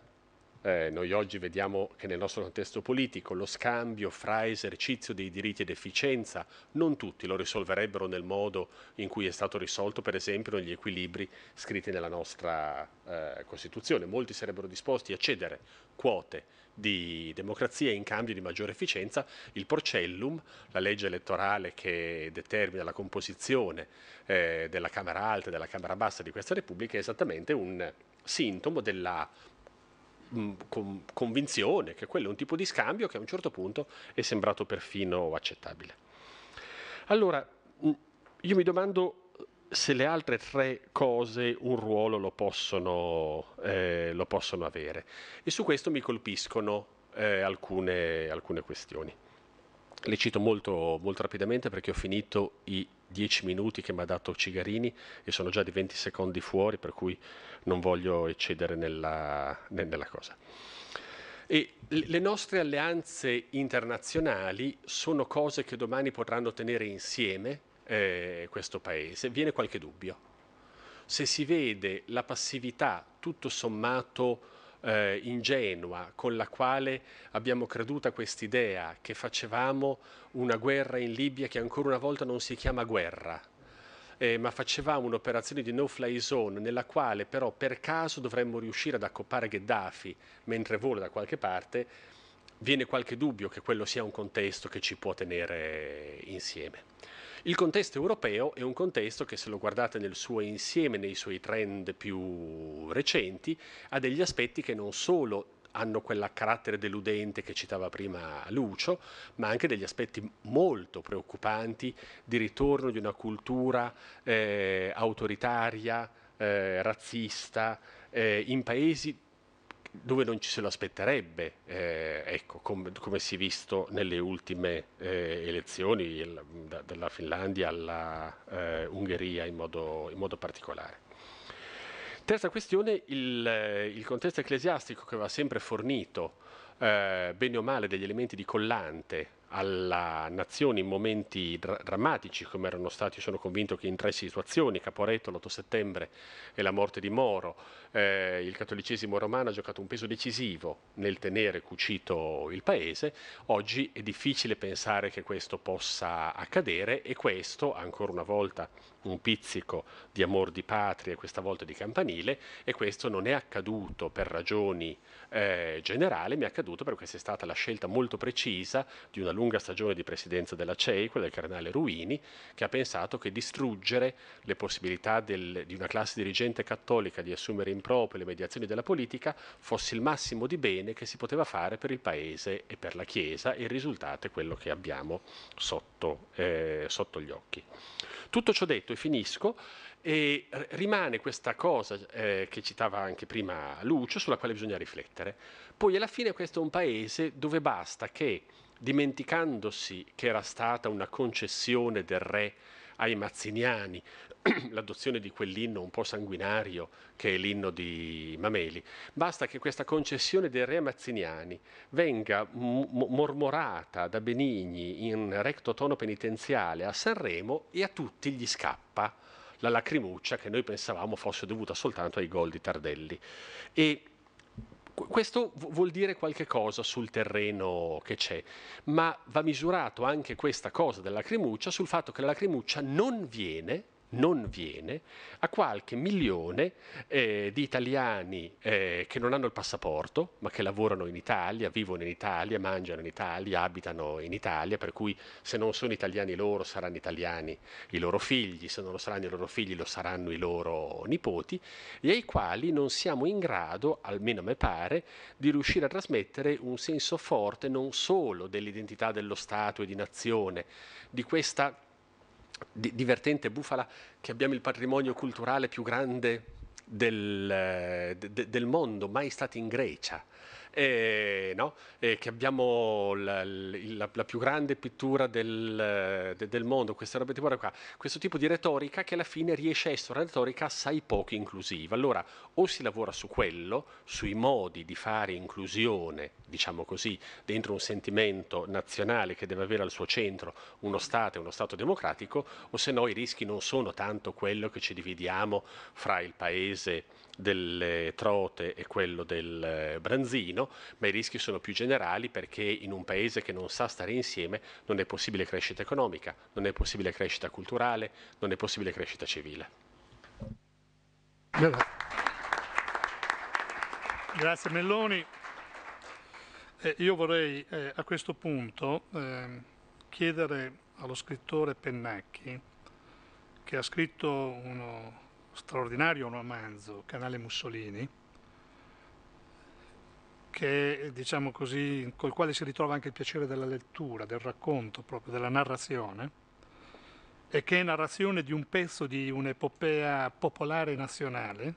eh, noi oggi vediamo che nel nostro contesto politico lo scambio fra esercizio dei diritti ed efficienza non tutti lo risolverebbero nel modo in cui è stato risolto, per esempio, negli equilibri scritti nella nostra eh, Costituzione. Molti sarebbero disposti a cedere quote di democrazia in cambio di maggiore efficienza, il Porcellum, la legge elettorale che determina la composizione eh, della Camera Alta e della Camera Bassa di questa Repubblica, è esattamente un sintomo della Mm, con convinzione che quello è un tipo di scambio che a un certo punto è sembrato perfino accettabile. Allora, mm, io mi domando se le altre tre cose un ruolo lo possono, eh, lo possono avere e su questo mi colpiscono eh, alcune, alcune questioni. Le cito molto, molto rapidamente perché ho finito i 10 minuti che mi ha dato Cigarini e sono già di 20 secondi fuori, per cui non voglio eccedere nella, nella cosa. E le nostre alleanze internazionali sono cose che domani potranno tenere insieme eh, questo Paese. Viene qualche dubbio. Se si vede la passività tutto sommato eh, ingenua con la quale abbiamo creduto a quest'idea che facevamo una guerra in Libia che ancora una volta non si chiama guerra, eh, ma facevamo un'operazione di no-fly zone nella quale però per caso dovremmo riuscire ad accoppare Gheddafi mentre vola da qualche parte, viene qualche dubbio che quello sia un contesto che ci può tenere insieme. Il contesto europeo è un contesto che se lo guardate nel suo insieme, nei suoi trend più recenti, ha degli aspetti che non solo hanno quel carattere deludente che citava prima Lucio, ma anche degli aspetti molto preoccupanti di ritorno di una cultura eh, autoritaria, eh, razzista, eh, in paesi dove non ci se lo aspetterebbe, eh, ecco, com- come si è visto nelle ultime eh, elezioni, il, da, dalla Finlandia alla eh, in, in modo particolare. Terza questione, il, il, contesto ecclesiastico che va sempre fornito, eh, bene o male, degli elementi di collante alla nazione in momenti dra- drammatici come erano stati, sono convinto che in tre situazioni, Caporetto l'8 settembre e la morte di Moro, eh, il cattolicesimo romano ha giocato un peso decisivo nel tenere cucito il paese, oggi è difficile pensare che questo possa accadere e questo ancora una volta un pizzico di amor di patria, questa volta di campanile, e questo non è accaduto per ragioni eh, generali, mi è accaduto perché questa è stata la scelta molto precisa di una lunga stagione di presidenza della CEI, quella del cardinale Ruini, che ha pensato che distruggere le possibilità del, di una classe dirigente cattolica di assumere in proprio le mediazioni della politica fosse il massimo di bene che si poteva fare per il Paese e per la Chiesa e il risultato è quello che abbiamo sotto, eh, sotto gli occhi. Tutto ciò detto, e finisco, e rimane questa cosa eh, che citava anche prima Lucio, sulla quale bisogna riflettere. Poi alla fine questo è un paese dove basta che, dimenticandosi che era stata una concessione del re ai mazziniani l'adozione di quell'inno un po' sanguinario che è l'inno di Mameli, basta che questa concessione dei re mazziniani venga m- mormorata da Benigni in recto tono penitenziale a Sanremo e a tutti gli scappa la lacrimuccia che noi pensavamo fosse dovuta soltanto ai gol di Tardelli. E questo vuol dire qualche cosa sul terreno che c'è, ma va misurato anche questa cosa della lacrimuccia sul fatto che la lacrimuccia non viene non viene a qualche milione eh, di italiani eh, che non hanno il passaporto, ma che lavorano in Italia, vivono in Italia, mangiano in Italia, abitano in Italia, per cui se non sono italiani loro saranno italiani i loro figli, se non lo saranno i loro figli lo saranno i loro nipoti, e ai quali non siamo in grado, almeno a me pare, di riuscire a trasmettere un senso forte non solo dell'identità dello Stato e di nazione, di questa di, divertente, bufala, che abbiamo il patrimonio culturale più grande del, eh, de, del mondo, mai stato in Grecia eh, no? eh, che abbiamo la, la, la, più grande pittura del, de, del mondo, questa roba tipo qua, questo tipo di retorica che alla fine riesce a essere una retorica assai poco inclusiva. Allora, o si lavora su quello, sui modi di fare inclusione, diciamo così, dentro un sentimento nazionale che deve avere al suo centro uno Stato e uno Stato democratico, o se no i rischi non sono tanto quello che ci dividiamo fra il paese delle trote e quello del eh, branzino, ma i rischi sono più generali perché in un paese che non sa stare insieme non è possibile crescita economica, non è possibile crescita culturale, non è possibile crescita civile. Grazie Melloni. Eh, io vorrei eh, a questo punto eh, chiedere allo scrittore Pennacchi, che ha scritto uno straordinario romanzo, Canale Mussolini, che, diciamo così, col quale si ritrova anche il piacere della lettura, del racconto, proprio della narrazione, e che è narrazione di un pezzo di un'epopea popolare nazionale,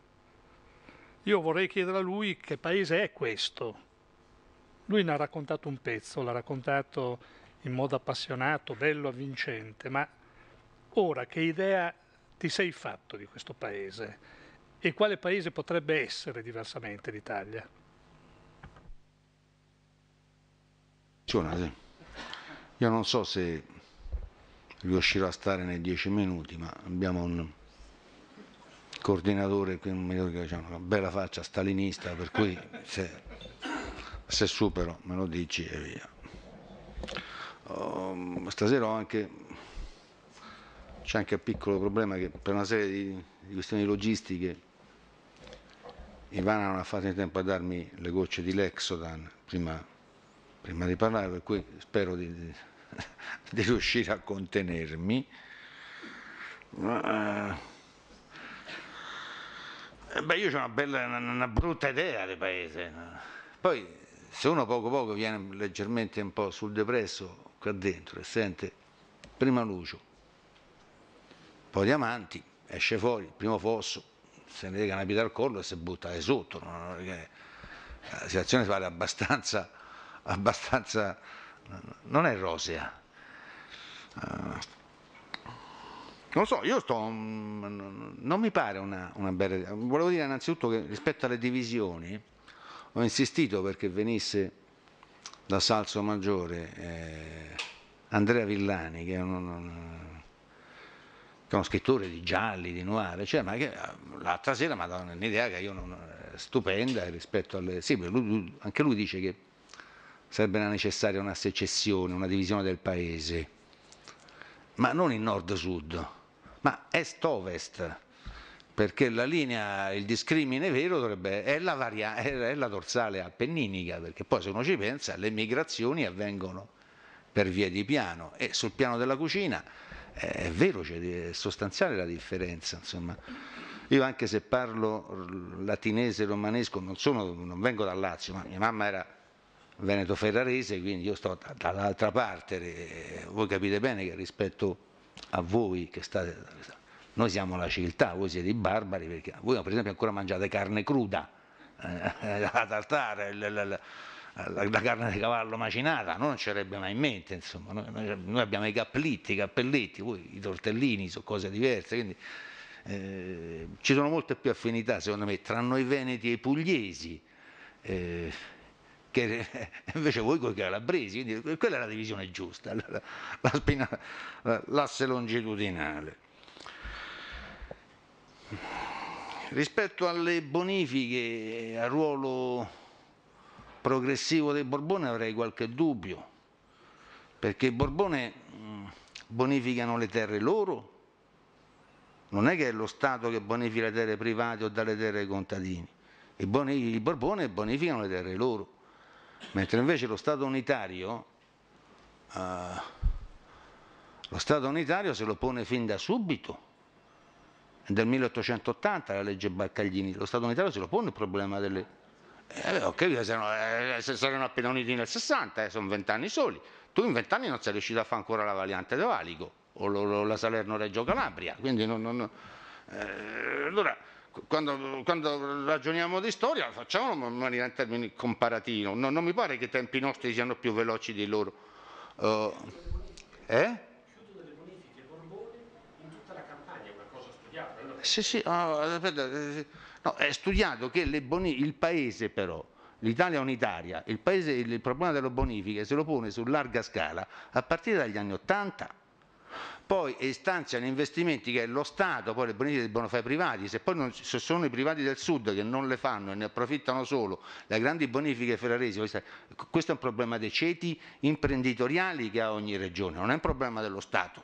io vorrei chiedere a lui che paese è questo. Lui ne ha raccontato un pezzo, l'ha raccontato in modo appassionato, bello, avvincente, ma ora che idea ti sei fatto di questo paese? E quale paese potrebbe essere diversamente l'Italia? Funziona, sì. Io non so se riuscirò a stare nei dieci minuti, ma abbiamo un coordinatore qui, diciamo, una bella faccia stalinista, per cui se, se supero me lo dici e via. Um, stasera anche, c'è anche un piccolo problema che per una serie di, di questioni logistiche Ivana non ha fatto in tempo a darmi le gocce di Lexodan prima prima di parlare, per cui spero di, di, riuscire a contenermi. Eh, beh, io ho una, bella, una, brutta idea del paese. Poi, se uno poco poco viene leggermente un po' sul depresso qua dentro e sente prima Lucio, poi Diamanti, esce fuori, primo fosso, se ne lega una vita al collo e si butta sotto. la situazione si pare abbastanza abbastanza, non è rosea. Eh, non lo so, io sto. Mm, non mi pare una, una bella idea. Volevo dire innanzitutto che rispetto alle divisioni ho insistito perché venisse da Salso Maggiore eh, Andrea Villani, che è, un, un, che è uno scrittore di gialli, di noir, cioè, ma che eh, l'altra sera mi ha dato un'idea che io non, eh, stupenda rispetto alle. Sì, lui, anche lui dice che sarebbe necessaria una secessione, una divisione del paese, ma non in nord-sud, ma est-ovest, perché la linea, il discrimine vero dovrebbe, è, la varia, è la dorsale appenninica, perché poi se uno ci pensa le migrazioni avvengono per via di piano e sul piano della cucina eh, è vero, è sostanziale la differenza, insomma. Io anche se parlo latinese, romanesco, non, sono, non vengo dal Lazio, ma mia mamma era Veneto Ferrarese, quindi io sto dall'altra parte, eh, voi capite bene che rispetto a voi che state, noi siamo la civiltà, voi siete i barbari, perché voi per esempio ancora mangiate carne cruda, eh, la tartare, la, la, la, la, carne di cavallo macinata, non ci sarebbe mai in mente, insomma, noi, noi abbiamo i cappelletti, i cappelletti, voi i tortellini sono cose diverse, quindi eh, ci sono molte più affinità secondo me tra noi veneti e i pugliesi. Eh, che invece voi con i calabresi, quindi quella è la divisione giusta, la, la spina, l'asse longitudinale. Rispetto alle bonifiche al ruolo progressivo dei Borbone avrei qualche dubbio, perché i Borbone mm, bonificano le terre loro, non è che è lo Stato che bonifica le terre private o dalle terre ai contadini, i, boni, i Borbone bonificano le terre loro mentre invece lo Stato unitario, eh, lo Stato unitario se lo pone fin da subito, è del 1880 la legge Barcaglini, lo Stato unitario se lo pone il problema delle... Eh, ho se, no, eh, se saranno appena uniti nel 60, eh, sono vent'anni soli, tu in vent'anni non sei riuscito a fare ancora la variante de Valico o lo, lo, la Salerno-Reggio Calabria, quindi non... non eh, allora, quando, quando, ragioniamo di storia facciamolo in maniera in termini comparativi. No, non mi pare che i tempi nostri siano più veloci di loro. Uh, eh? Sì, sì, no, aspetta, eh, no, è studiato che il paese però, l'Italia unitaria, il, paese, il problema delle bonifiche se lo pone su larga scala a partire dagli anni Ottanta poi stanziano investimenti che lo Stato, poi le bonifiche devono fare i privati, se poi non, se sono i privati del sud che non le fanno e ne approfittano solo, le grandi bonifiche ferraresi, questo è un problema dei ceti imprenditoriali che ha ogni regione, non è un problema dello Stato.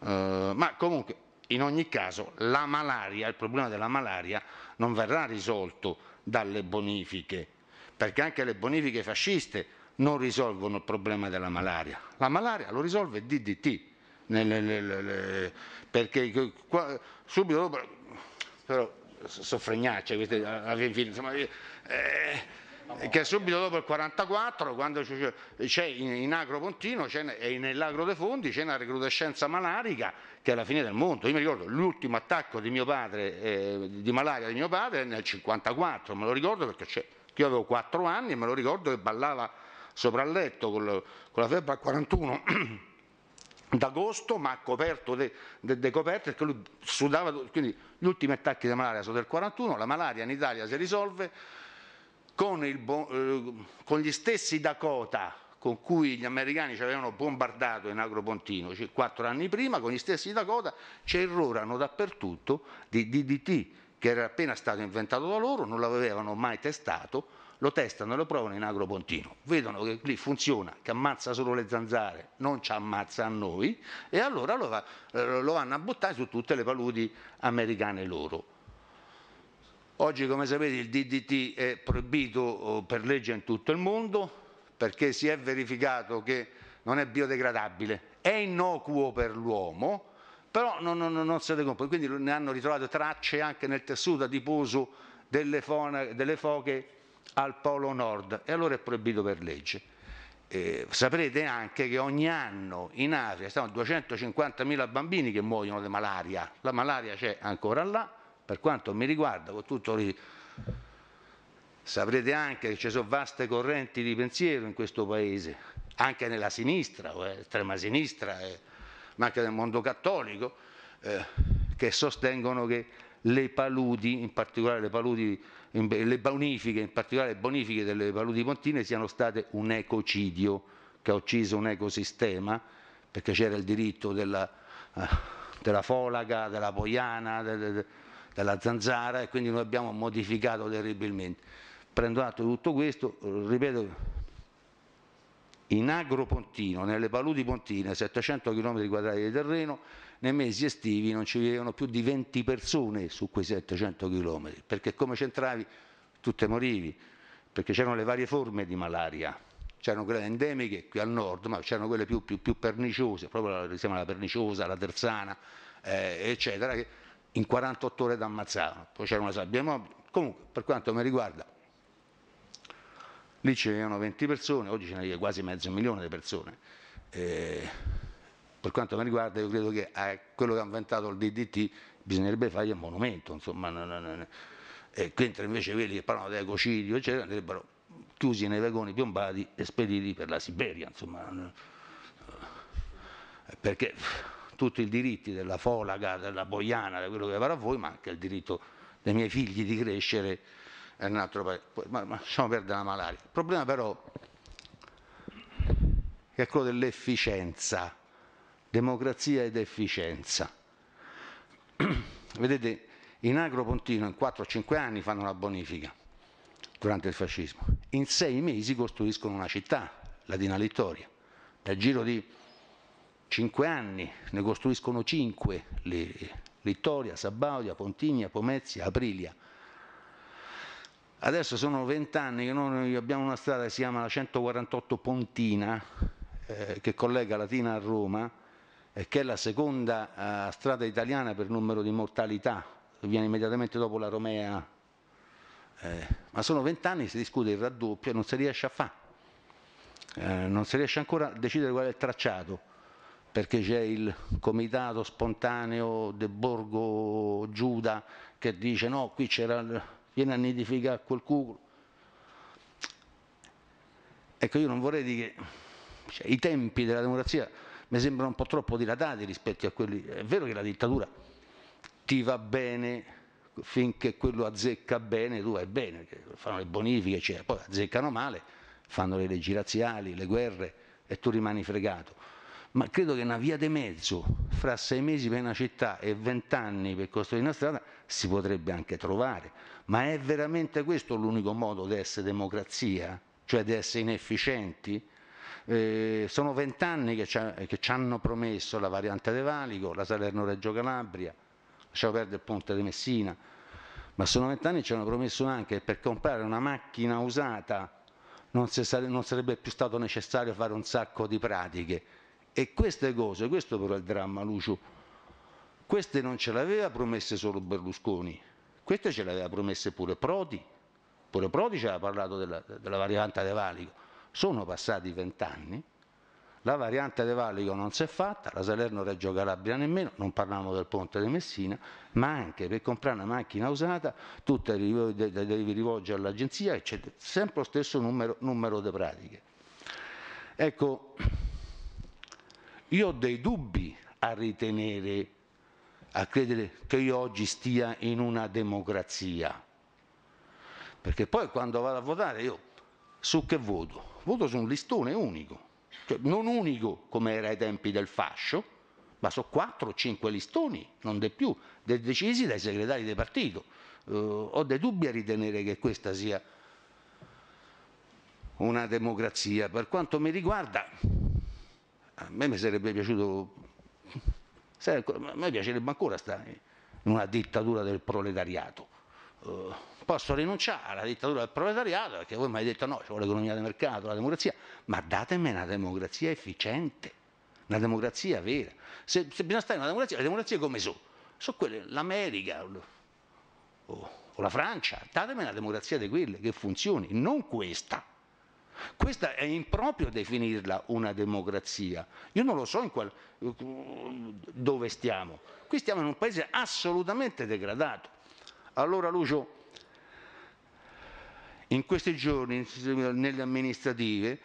Eh, ma comunque, in ogni caso, la malaria, il problema della malaria non verrà risolto dalle bonifiche, perché anche le bonifiche fasciste non risolvono il problema della malaria. La malaria lo risolve il DDT, nelle, nelle, nelle, perché qua, subito dopo, però soffregnaccia, queste, fine, insomma, eh, eh, che subito dopo il 44, quando c'è in, in Agro Pontino e nell'Agro dei Fondi c'è una recrudescenza malarica che è la fine del mondo. Io mi ricordo l'ultimo attacco di mio padre, eh, di malaria di mio padre nel 54, me lo ricordo perché io avevo 4 anni e me lo ricordo che ballava sopra il letto con, con la febbre a 41. d'agosto ma ha coperto le, de, de coperte perché lui sudava, quindi gli ultimi attacchi di malaria sono del 41, la malaria in Italia si risolve con, il, eh, con gli stessi Dakota con cui gli americani ci avevano bombardato in Agropontino cioè, quattro anni prima, con gli stessi Dakota ci errorano dappertutto di DDT che era appena stato inventato da loro, non l'avevano mai testato, lo testano e lo provano in agropontino, vedono che lì funziona, che ammazza solo le zanzare, non ci ammazza a noi e allora lo, va, eh, lo vanno a buttare su tutte le paludi americane loro. Oggi come sapete il DDT è proibito oh, per legge in tutto il mondo perché si è verificato che non è biodegradabile, è innocuo per l'uomo, però non, non, non si decompone, quindi ne hanno ritrovate tracce anche nel tessuto adiposo delle, fone, delle foche al Polo Nord e allora è proibito per legge. Eh, saprete anche che ogni anno in Africa sono 250.000 bambini che muoiono di malaria, la malaria c'è ancora là, per quanto mi riguarda, con tutto lì. Saprete anche che ci sono vaste correnti di pensiero in questo paese, anche nella sinistra, estrema sinistra, eh, ma anche nel mondo cattolico, eh, che sostengono che le paludi, in particolare le paludi le bonifiche, in particolare le bonifiche delle paludi pontine, siano state un ecocidio che ha ucciso un ecosistema, perché c'era il diritto della, eh, della folaga, della poiana, della, zanzara e quindi noi abbiamo modificato terribilmente. Prendo atto di tutto questo, ripeto, in agro pontino, nelle paludi pontine, 700 km quadrati di terreno, nei mesi estivi non ci vivevano più di 20 persone su quei 700 km, perché come c'entravi tutte morivi, perché c'erano le varie forme di malaria, c'erano quelle endemiche qui al nord, ma c'erano quelle più, più, più, perniciose, proprio la, la perniciosa, la terzana, eh, eccetera, che in 48 ore ti ammazzavano, poi c'era una sabbia mobile, comunque per quanto mi riguarda lì c'erano 20 persone, oggi ce ne sono quasi mezzo milione di persone. Eh, per quanto mi riguarda io credo che a quello che ha inventato il DDT bisognerebbe fargli un monumento, insomma, no, no, no. E mentre invece quelli che parlano di ecocidio eccetera, andrebbero chiusi nei vagoni piombati e spediti per la Siberia, insomma, perché tutti i diritti della folaga, della boiana, da quello che farà voi, ma anche il diritto dei miei figli di crescere è un altro paese. ma lasciamo perdere la malaria. Il problema però è quello dell'efficienza democrazia ed efficienza. Vedete, in Agropontino in 4-5 anni fanno la bonifica durante il fascismo, in 6 mesi costruiscono una città, la Dina Littoria, nel giro di 5 anni ne costruiscono 5, Littoria, Sabaudia, Pontinia, Pomezia, Aprilia. Adesso sono 20 anni che noi abbiamo una strada che si chiama la 148 Pontina, eh, che collega Latina a Roma, eh, che è la seconda eh, strada italiana per numero di mortalità, viene immediatamente dopo la Romea. Eh, ma sono vent'anni si discute il raddoppio e non si riesce a fare. Eh, non si riesce ancora a decidere qual è il tracciato, perché c'è il comitato spontaneo del Borgo Giuda che dice no, qui c'era viene a nidificare quel culo. Ecco, io non vorrei dire che cioè, i tempi della democrazia mi sembrano un po' troppo dilatati rispetto a quelli... È vero che la dittatura ti va bene finché quello azzecca bene, tu vai bene, fanno le bonifiche, eccetera. poi azzeccano male, fanno le leggi razziali, le guerre e tu rimani fregato. Ma credo che una via di mezzo fra sei mesi per una città e vent'anni per costruire una strada si potrebbe anche trovare. Ma è veramente questo l'unico modo di essere democrazia? Cioè di essere inefficienti? Eh, sono vent'anni che, che, ci hanno promesso la variante De Valico, la Salerno-Reggio Calabria, lasciamo perdere il ponte di Messina, ma sono vent'anni che ci hanno promesso anche che per comprare una macchina usata non, sare non, sarebbe più stato necessario fare un sacco di pratiche. E queste cose, questo però è il dramma, Lucio, queste non ce le aveva promesse solo Berlusconi, queste ce le aveva promesse pure Prodi, pure Prodi ci aveva parlato della, della variante De Valico sono passati vent'anni, la variante De Valico non si è fatta, la Salerno-Reggio Calabria nemmeno, non parliamo del ponte di Messina, ma anche per comprare una macchina usata tu te devi rivolgere all'agenzia, eccetera, sempre lo stesso numero, numero di pratiche. Ecco, io ho dei dubbi a ritenere, a credere che io oggi stia in una democrazia, perché poi quando vado a votare io su che voto? voto su un listone unico, cioè non unico come era ai tempi del fascio, ma su 4 o 5 listoni, non di più, decisi dai segretari di partito. Eh, ho dei dubbi a ritenere che questa sia una democrazia. Per quanto mi riguarda, a me mi sarebbe piaciuto, a me piacerebbe ancora stare in una dittatura del proletariato. Eh, posso rinunciare alla dittatura del proletariato perché voi mi avete detto no, ci vuole l'economia di mercato, la democrazia, ma datemi una democrazia efficiente, una democrazia vera. Se, se bisogna stare in una democrazia, le democrazie come sono? Sono quelle, l'America o, o la Francia, datemi una democrazia di quelle che funzioni, non questa. Questa è improprio definirla una democrazia. Io non lo so qual... dove stiamo. Qui stiamo in un paese assolutamente degradato. Allora Lucio, in questi giorni, nelle amministrative,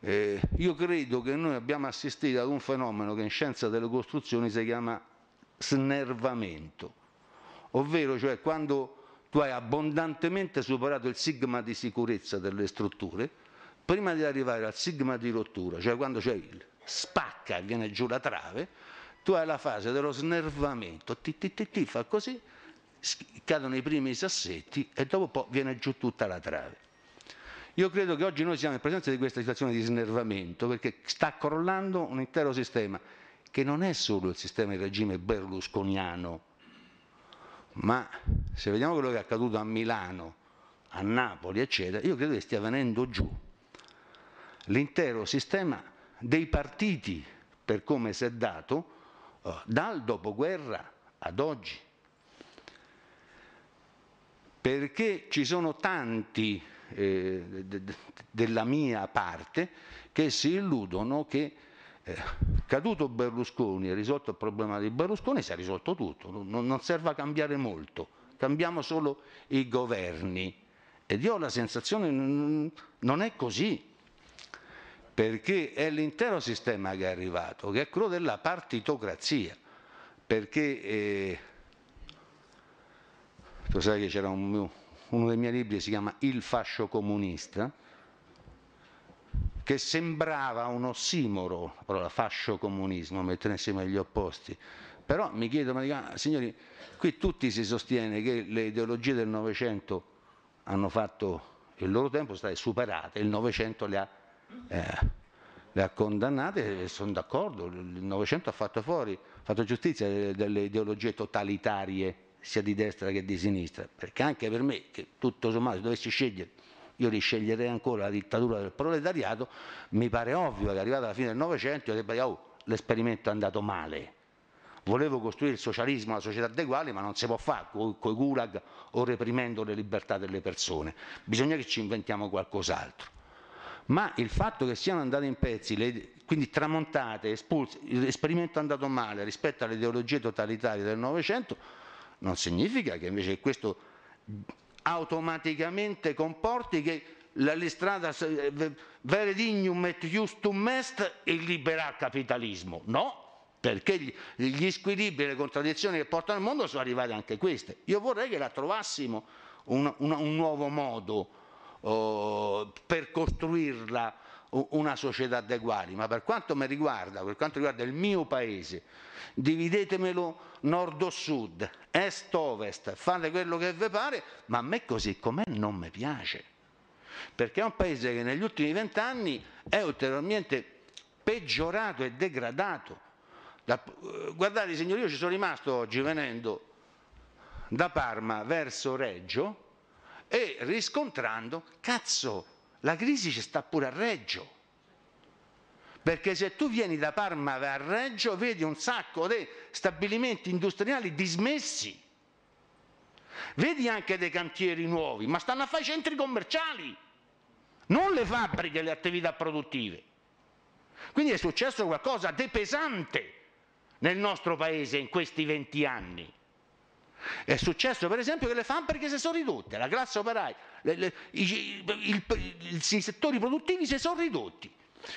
eh, io credo che noi abbiamo assistito ad un fenomeno che in scienza delle costruzioni si chiama snervamento, ovvero cioè quando tu hai abbondantemente superato il sigma di sicurezza delle strutture, prima di arrivare al sigma di rottura, cioè quando c'è il spacca e viene giù la trave, tu hai la fase dello snervamento, ti, ti, ti, ti fa così, cadono i primi sassetti e dopo po' viene giù tutta la trave. Io credo che oggi noi siamo in presenza di questa situazione di snervamento perché sta crollando un intero sistema che non è solo il sistema del regime berlusconiano, ma se vediamo quello che è accaduto a Milano, a Napoli, eccetera, io credo che stia venendo giù l'intero sistema dei partiti per come si è dato eh, dal dopoguerra ad oggi perché ci sono tanti eh, de, de, della mia parte che si illudono che eh, caduto Berlusconi e risolto il problema di Berlusconi si è risolto tutto, non, non serve a cambiare molto, cambiamo solo i governi. Ed io ho la sensazione che non è così, perché è l'intero sistema che è arrivato, che è quello della partitocrazia, perché eh, tu sai che c'era un mio, uno dei miei libri che si chiama Il fascio comunista, che sembrava un ossimoro, allora fascio comunismo, mettere insieme gli opposti. Però mi chiedo, ma dico, signori, qui tutti si sostiene che le ideologie del Novecento hanno fatto il loro tempo, sono state superate, il Novecento le ha, eh, le ha condannate e sono d'accordo, il Novecento ha fatto fuori, ha fatto giustizia eh, delle ideologie totalitarie sia di destra che di sinistra, perché anche per me, che tutto sommato se dovessi scegliere, io risceglierei ancora la dittatura del proletariato, mi pare ovvio che arrivata alla fine del Novecento io debba dire, oh, l'esperimento è andato male. Volevo costruire il socialismo, la società dei quali, ma non si può fare con i gulag o reprimendo le libertà delle persone. Bisogna che ci inventiamo qualcos'altro. Ma il fatto che siano andate in pezzi le, quindi tramontate, espulse, l'esperimento è andato male rispetto alle ideologie totalitarie del Novecento, non significa che invece questo automaticamente comporti che l'alistrada dignum et justum est e libera capitalismo. No, perché gli squilibri e le contraddizioni che portano al mondo sono arrivate anche queste. Io vorrei che la trovassimo un, un, un nuovo modo uh, per costruirla una società da uguali, ma per quanto mi riguarda, per quanto riguarda il mio paese, dividetemelo nord o sud, est o ovest, fate quello che vi pare, ma a me così com'è non mi piace, perché è un paese che negli ultimi vent'anni è ulteriormente peggiorato e degradato. Da, eh, guardate signori, io ci sono rimasto oggi venendo da Parma verso Reggio e riscontrando, cazzo, la crisi ci sta pure a Reggio. Perché se tu vieni da Parma a Reggio vedi un sacco di stabilimenti industriali dismessi, vedi anche dei cantieri nuovi, ma stanno a fare i centri commerciali, non le fabbriche, le attività produttive. Quindi è successo qualcosa di pesante nel nostro paese in questi 20 anni. È successo per esempio che le fabbriche si sono ridotte, la classe operaia, le, le, i, il, il, i, settori produttivi si sono ridotti.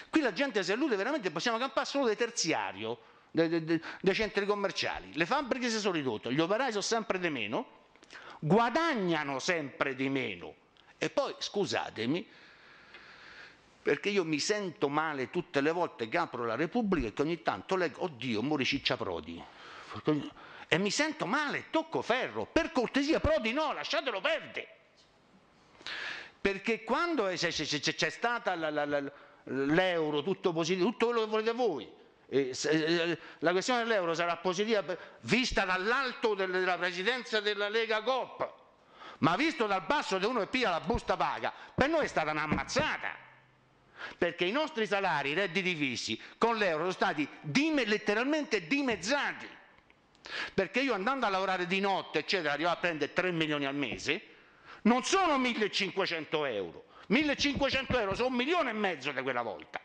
Qui la gente si allude veramente, possiamo campare solo del terziario, dei oh, de, de, centri commerciali. Le fabbriche si sono ridotte, gli operai sono sempre di meno, guadagnano sempre di meno. E poi, scusatemi, perché io mi sento male tutte le volte che apro la Repubblica e che ogni tanto leggo, oddio, muore Cicciaprodi. Prodi e mi sento male, tocco ferro. Per cortesia, però di no, lasciatelo perdere. Perché quando c'è stata l'euro, tutto positivo, tutto quello che volete voi, eh, eh, la questione dell'euro sarà positiva vista dall'alto della presidenza della Lega Coppa, ma visto dal basso di uno che piglia la busta paga, per noi è stata un'ammazzata perché i nostri salari, i redditi fissi con l'euro sono stati dime, letteralmente dimezzati. Perché io andando a lavorare di notte, eccetera, arrivo a prendere 3 milioni al mese, non sono 1500 euro. 1500 euro sono un milione e mezzo di quella volta.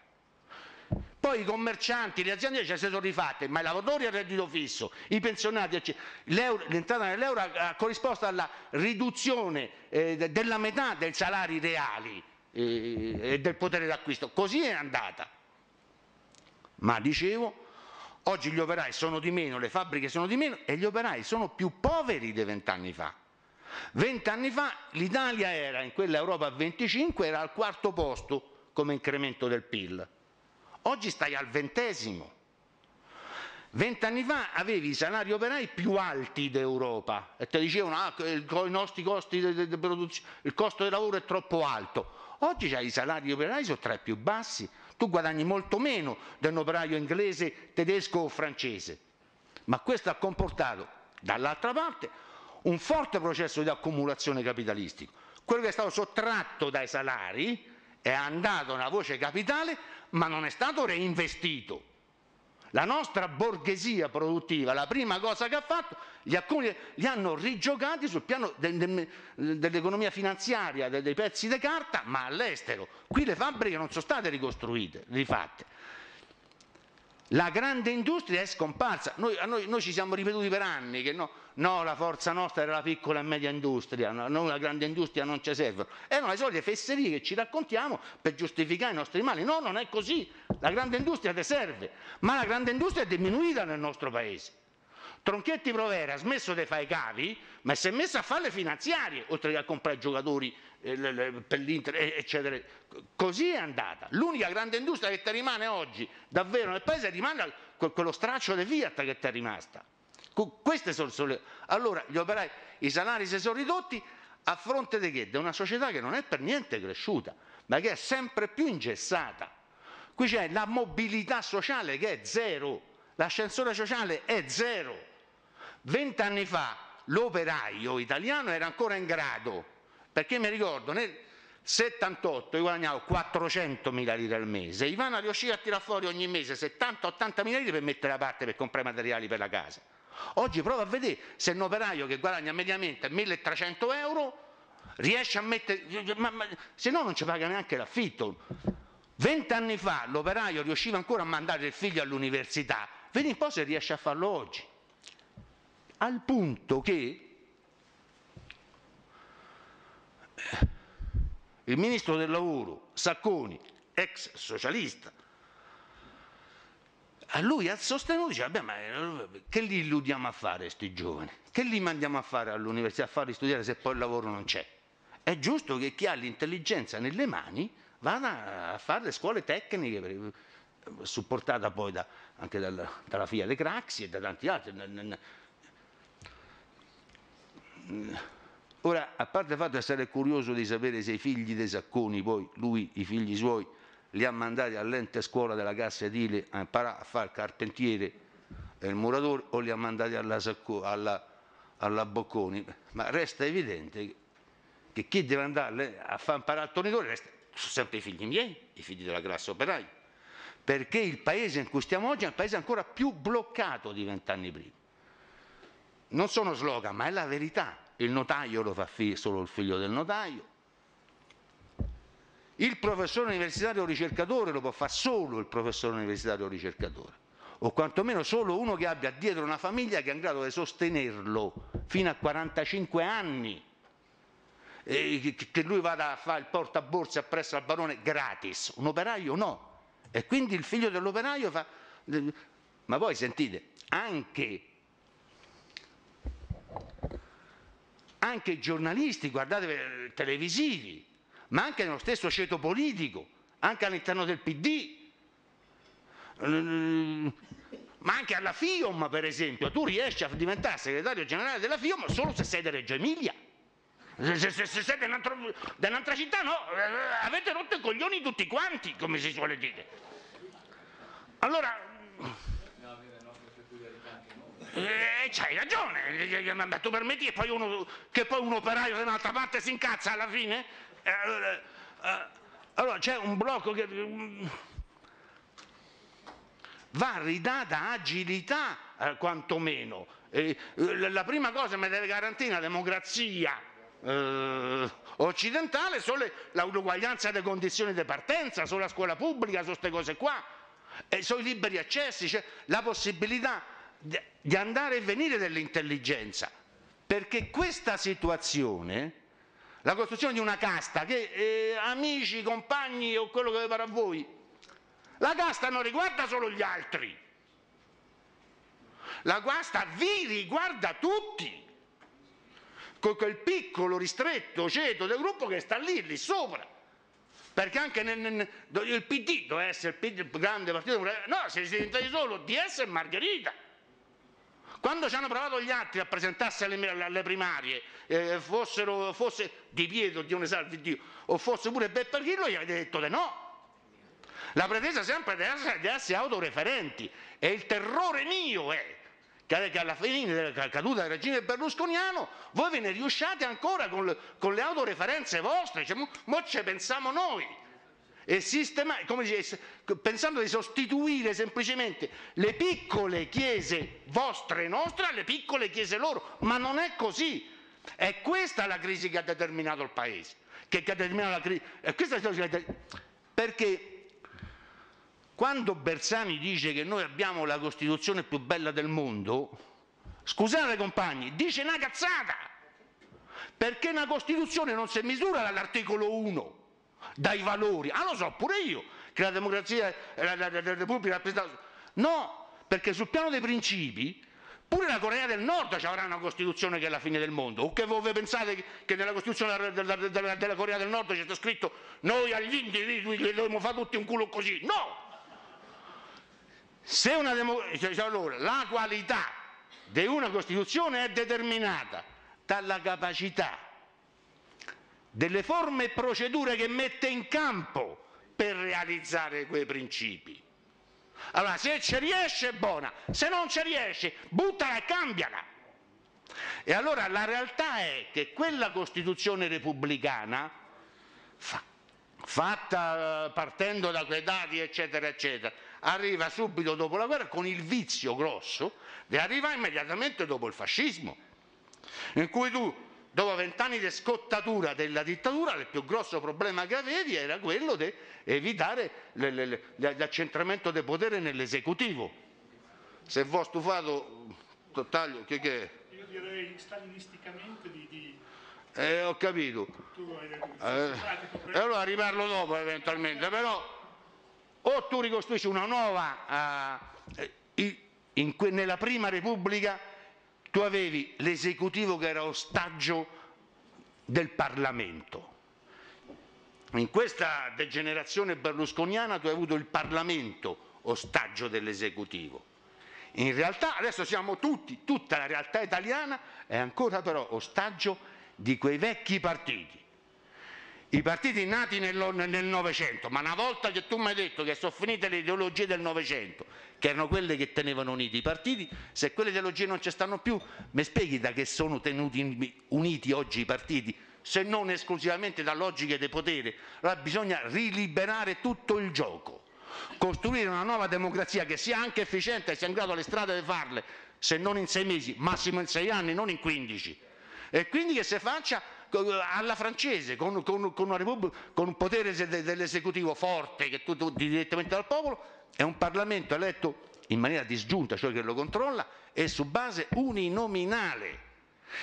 Poi i commercianti, le aziende ci sono rifatte, ma i lavoratori a reddito fisso, i pensionati, l'entrata nell'euro ha corrisposto alla riduzione eh, della metà dei salari reali eh, e del potere d'acquisto. Così è andata. Ma dicevo, Oggi gli operai sono di meno, le fabbriche sono di meno e gli operai sono più poveri di vent'anni fa. Vent'anni fa l'Italia era, in quella Europa 25, era al quarto posto come incremento del PIL. Oggi stai al ventesimo. Vent'anni fa avevi i salari operai più alti d'Europa e ti dicevano ah, i nostri costi di, produzione, il costo del lavoro è troppo alto. Oggi i salari operai sono tra i più bassi tu guadagni molto meno di un operaio inglese, tedesco o francese. Ma questo ha comportato, dall'altra parte, un forte processo di accumulazione capitalistica. Quello che è stato sottratto dai salari è andato nella voce capitale, ma non è stato reinvestito. La nostra borghesia produttiva, la prima cosa che ha fatto, gli, accumuli, li hanno rigiocati sul piano del, del, dell'economia finanziaria, dei, dei pezzi di carta, ma all'estero. Qui le fabbriche non sono state ricostruite, rifatte. La grande industria è scomparsa. Noi, noi, noi ci siamo ripetuti per anni che no, no, la forza nostra era la piccola e media industria, no, noi la grande industria non ci serve. Erano le solite fesserie che ci raccontiamo per giustificare i nostri mali. No, non è così. La grande industria ti serve, ma la grande industria è diminuita nel nostro paese. Tronchetti Provera ha smesso di fare i cavi, ma si è messo a fare le finanziarie, oltre che a comprare giocatori eh, per l'Inter, eccetera. Così è andata. L'unica grande industria che ti rimane oggi, davvero, nel paese, rimane quello straccio di Fiat che ti è rimasta. Queste sono solo... Allora gli operai, i salari si sono ridotti a fronte di che? Di una società che non è per niente cresciuta, ma che è sempre più ingessata. Qui c'è la mobilità sociale che è zero, l'ascensore sociale è zero. Vent'anni fa l'operaio italiano era ancora in grado, perché mi ricordo nel 78 io guadagnavo 400 mila lire al mese, Ivana riusciva a tirar fuori ogni mese 70 80 mila lire per mettere da parte per comprare materiali per la casa. Oggi prova a vedere se un operaio che guadagna mediamente 1.300 euro riesce a mettere, ma, ma, se no non ci paga neanche l'affitto. 20 anni fa l'operaio riusciva ancora a mandare il figlio all'università, vedi un po' se riesce a farlo oggi. Al punto che eh, il ministro del lavoro Sacconi, ex socialista, a lui ha sostenuto, dice, ma eh, che li illudiamo a fare questi giovani? Che li mandiamo a fare all'università, a farli studiare se poi il lavoro non c'è? È giusto che chi ha l'intelligenza nelle mani vada a fare le scuole tecniche, eh, supportata poi da, anche dalla, dalla FIA De Craxi e da tanti altri. Ora, a parte il fatto di essere curioso di sapere se i figli dei Sacconi, poi lui, i figli suoi, li ha mandati all'ente scuola della Cassa Edile a imparare a fare il carpentiere e eh, il muratore o li ha mandati alla, Sacco, alla, alla Bocconi, ma resta evidente che chi deve andare a fare imparare al tornitore resta, sono sempre i figli miei, i figli della classe operaia, perché il paese in cui stiamo oggi è un paese ancora più bloccato di vent'anni prima. Non sono slogan, ma è la verità il notaio lo fa solo il figlio del notaio, il professore universitario ricercatore lo può fare solo il professore universitario ricercatore, o quantomeno solo uno che abbia dietro una famiglia che è in grado di sostenerlo fino a 45 anni, e che lui vada a fare il portaborsi appresso al barone gratis, un operaio no. E quindi il figlio dell'operaio fa... Ma poi sentite, anche anche i giornalisti, guardate, eh, televisivi, ma anche nello stesso ceto politico, anche all'interno del PD, mm, ma anche alla FIOM per esempio, tu riesci a diventare segretario generale della FIOM solo se sei di Reggio Emilia. Se, se, se, se sei dell'altra città no, eh, avete rotto i coglioni tutti quanti, come si suole dire. Allora, e eh, c'hai ragione, eh, eh, ma tu permetti che poi, uno, che poi un operaio da un'altra parte si incazza alla fine? Allora c'è un blocco che mm, va ridata agilità eh, quantomeno. Eh, la prima cosa che mi deve garantire la democrazia eh, occidentale solo l'uguaglianza delle condizioni di partenza, sulla scuola pubblica, su queste cose qua, e sono liberi accessi, cioè la possibilità di andare e venire dell'intelligenza, perché questa situazione, la costruzione di una casta che eh, amici, compagni o quello che farà voi, la casta non riguarda solo gli altri, la casta vi riguarda tutti, con quel piccolo ristretto ceto del gruppo che sta lì, lì sopra. Perché anche nel, nel, il PD doveva essere il, grande partito, no, si è sentito solo DS e Margherita quando ci hanno provato gli altri a presentarsi alle, alle primarie, eh, fossero, fosse Di Pietro, Dio ne salvi Dio, o fosse pure Beppe Archillo, gli avete detto di no. La pretesa sempre di essere, di essere autoreferenti e il terrore mio è che alla fine della caduta del regime berlusconiano voi ve ne riusciate ancora con le, con le autoreferenze vostre, cioè, mo, ci pensiamo noi come dice, pensando di sostituire semplicemente le piccole chiese vostre e nostre alle piccole chiese loro, ma non è così. È questa la crisi che ha determinato il Paese, che, che ha determinato la crisi... È questa la... Perché quando Bersani dice che noi abbiamo la Costituzione più bella del mondo, scusate compagni, dice una cazzata! Perché una Costituzione non si misura dall'articolo 1, dai valori. Ah, lo so pure io che la democrazia e la, la, la, la Repubblica rappresentata. No, perché sul piano dei principi, pure la Corea del Nord avrà una Costituzione che è la fine del mondo. O che voi pensate che nella Costituzione della, della, della Corea del Nord c'è scritto noi agli individui che dobbiamo fare tutti un culo così? No! Se una democrazia, cioè, cioè, allora, la qualità di una Costituzione è determinata dalla capacità delle forme e procedure che mette in campo per realizzare quei principi. Allora, se ci riesce è buona, se non ci riesce buttala e cambiala. E allora la realtà è che quella Costituzione repubblicana, fatta eh, partendo da quei dati, eccetera, eccetera, arriva subito dopo la guerra con il vizio grosso e arriva immediatamente dopo il fascismo, in cui tu dopo vent'anni di scottatura della dittatura, il più grosso problema che avevi era quello di evitare l'accentramento del potere nell'esecutivo. Se voi stufato, taglio, che, che è? Io direi stalinisticamente di... di... Eh, ho capito. Eh, e allora riparlo dopo eventualmente, però o tu ricostruisci una nuova... Eh, in, nella prima Repubblica tu avevi l'esecutivo che era ostaggio del Parlamento. In questa degenerazione berlusconiana tu hai avuto il Parlamento ostaggio dell'esecutivo. In realtà adesso siamo tutti, tutta la realtà italiana è ancora però ostaggio di quei vecchi partiti. I partiti nati nel Novecento, ma una volta che tu mi hai detto che sono finite le ideologie del Novecento che erano quelle che tenevano uniti i partiti, se quelle ideologie non ci stanno più, mi spieghi da che sono tenuti uniti oggi i partiti? se non esclusivamente da logiche di potere, allora bisogna riliberare tutto il gioco, costruire una nuova democrazia che sia anche efficiente e sia in grado le strade di farle, se non in sei mesi, massimo in sei anni, non in quindici. E quindi che si faccia alla francese, con, con, con, con un potere dell'esecutivo forte che è tutto direttamente dal popolo è un Parlamento eletto in maniera disgiunta, cioè che lo controlla, e su base uninominale.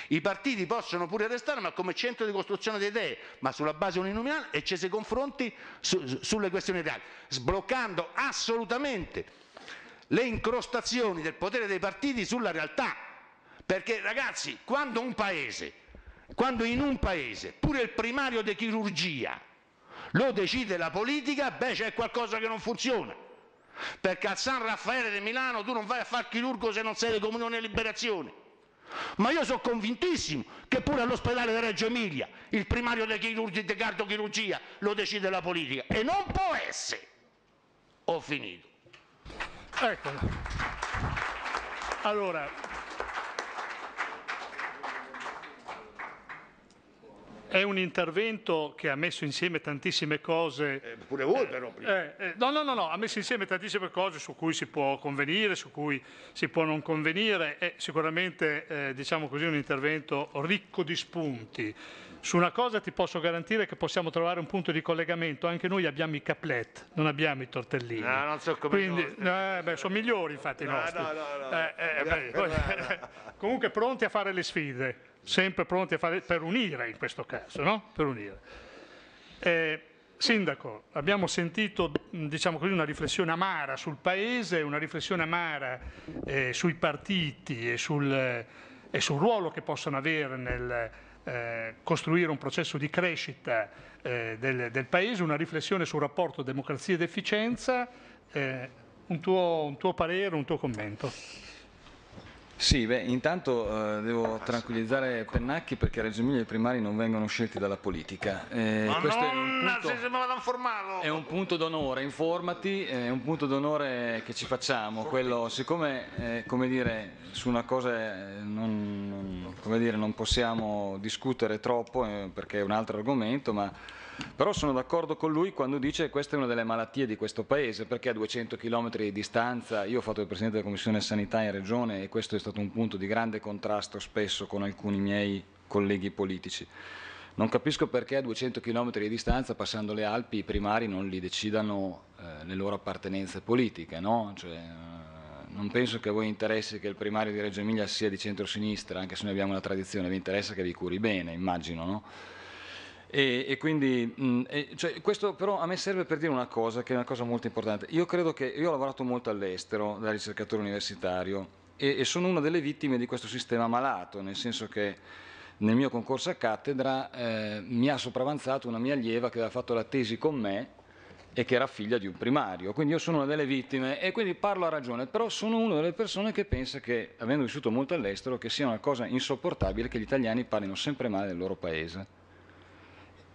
I partiti possono pure restare, ma come centro di costruzione di idee, ma sulla base uninominale e ci si confronti su, sulle questioni reali, sbloccando assolutamente le incrostazioni del potere dei partiti sulla realtà. Perché ragazzi, quando un paese, quando in un paese, pure il primario di chirurgia, lo decide la politica, beh c'è qualcosa che non funziona. Perché a San Raffaele di Milano tu non vai a far chirurgo se non sei di Comunione e Liberazione. Ma io sono convintissimo che pure all'ospedale di Reggio Emilia il primario dei chirurghi di cardiochirurgia lo decide la politica. E non può essere. Ho finito. eccolo Allora, È un intervento che ha messo insieme tantissime cose. Eh, pure voi, però. Prima. Eh, eh, no, no, no, no, ha messo insieme tantissime cose su cui si può convenire, su cui si può non convenire. È sicuramente, eh, diciamo così, un intervento ricco di spunti. Su una cosa ti posso garantire che possiamo trovare un punto di collegamento. Anche noi abbiamo i caplet, non abbiamo i tortellini. No, ah, non so come. Quindi, no, eh, beh, sono migliori, infatti, i nostri. No, no, no. comunque, pronti a fare le sfide sempre pronti a fare, per unire in questo caso, no? Per unire. Eh, Sindaco, abbiamo sentito diciamo così, una riflessione amara sul Paese, una riflessione amara eh, sui partiti e sul, eh, e sul, ruolo che possono avere nel eh, costruire un processo di crescita eh, del, del, Paese, una riflessione sul rapporto democrazia ed efficienza. Eh, un tuo, un, tuo, parere, un tuo commento. Sì, beh, intanto eh, devo tranquillizzare Pennacchi perché a Reggio Emilia i primari non vengono scelti dalla politica. Eh, Ma questo è un, punto, è un punto d'onore, informati, è un punto d'onore che ci facciamo. Quello, siccome eh, dire, su una cosa eh, non, non, dire, non possiamo discutere troppo eh, perché è un altro argomento, ma però sono d'accordo con lui quando dice che questa è una delle malattie di questo Paese, perché a 200 km di distanza, io ho fatto il Presidente della Commissione Sanità in Regione e questo è stato un punto di grande contrasto spesso con alcuni miei colleghi politici. Non capisco perché a 200 km di distanza, passando le Alpi, i primari non li decidano eh, le loro appartenenze politiche. No? Cioè, eh, non penso che a voi interessi che il primario di Reggio Emilia sia di centro-sinistra, anche se noi abbiamo una tradizione, vi interessa che vi curi bene, immagino. No? E, e quindi mh, mm, e, cioè, questo però a me serve per dire una cosa, che è una cosa molto importante. Io credo che io ho lavorato molto all'estero da ricercatore universitario e, e sono una delle vittime di questo sistema malato, nel senso che nel mio concorso a cattedra eh, mi ha sopravanzato una mia allieva che aveva fatto la tesi con me e che era figlia di un primario, quindi io sono una delle vittime e quindi parlo a ragione, però sono una delle persone che pensa che, avendo vissuto molto all'estero, che sia una cosa insopportabile che gli italiani parlino sempre male del loro paese.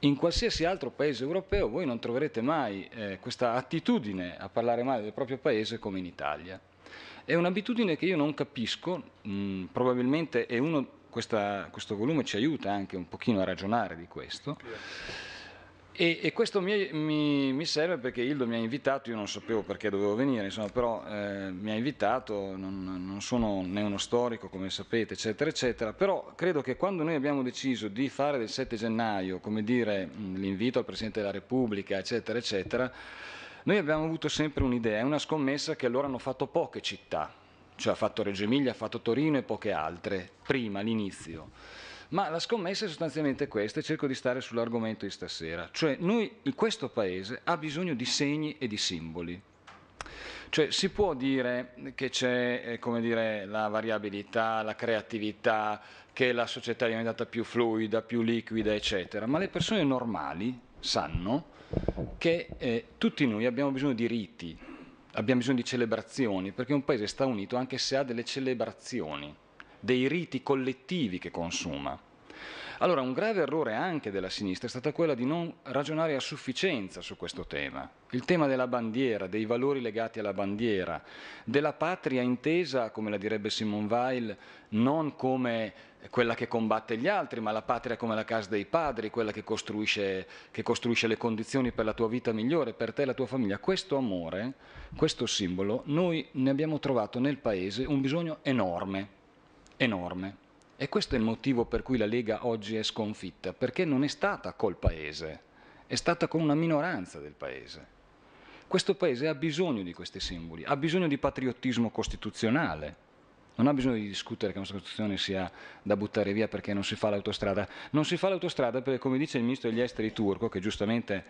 In qualsiasi altro paese europeo voi non troverete mai eh, questa attitudine a parlare male del proprio paese come in Italia. È un'abitudine che io non capisco, mh, mm, probabilmente uno, questa, questo volume ci aiuta anche un pochino a ragionare di questo. E, e questo mi, mi, mi, serve perché Ildo mi ha invitato, io non sapevo perché dovevo venire, insomma, però eh, mi ha invitato, non, non, sono né uno storico come sapete, eccetera, eccetera, però credo che quando noi abbiamo deciso di fare del 7 gennaio, come dire, mm, l'invito al Presidente della Repubblica, eccetera, eccetera, noi abbiamo avuto sempre un'idea, una scommessa che allora hanno fatto poche città, cioè ha fatto Reggio Emilia, ha fatto Torino e poche altre, prima, all'inizio. Ma la scommessa è sostanzialmente questa e cerco di stare sull'argomento di stasera. Cioè, noi, questo paese ha bisogno di segni e di simboli. Cioè, si può dire che c'è eh, dire, la variabilità, la creatività, che la società è diventata più fluida, più liquida, eccetera, ma le persone normali sanno che eh, tutti noi abbiamo bisogno di riti, abbiamo bisogno di celebrazioni, perché un paese sta unito anche se ha delle celebrazioni dei riti collettivi che consuma. Allora un grave errore anche della sinistra è stata quella di non ragionare a sufficienza su questo tema, il tema della bandiera, dei valori legati alla bandiera, della patria intesa, come la direbbe Simone Weil, non come quella che combatte gli altri, ma la patria come la casa dei padri, quella che costruisce, che costruisce le condizioni per la tua vita migliore, per te e la tua famiglia. Questo amore, questo simbolo, noi ne abbiamo trovato nel Paese un bisogno enorme enorme. E questo è il motivo per cui la Lega oggi è sconfitta, perché non è stata col Paese, è stata con una minoranza del Paese. Questo Paese ha bisogno di questi simboli, ha bisogno di patriottismo costituzionale, non ha bisogno di discutere che una Costituzione sia da buttare via perché non si fa l'autostrada. Non si fa l'autostrada perché, come dice il Ministro degli Esteri turco, che giustamente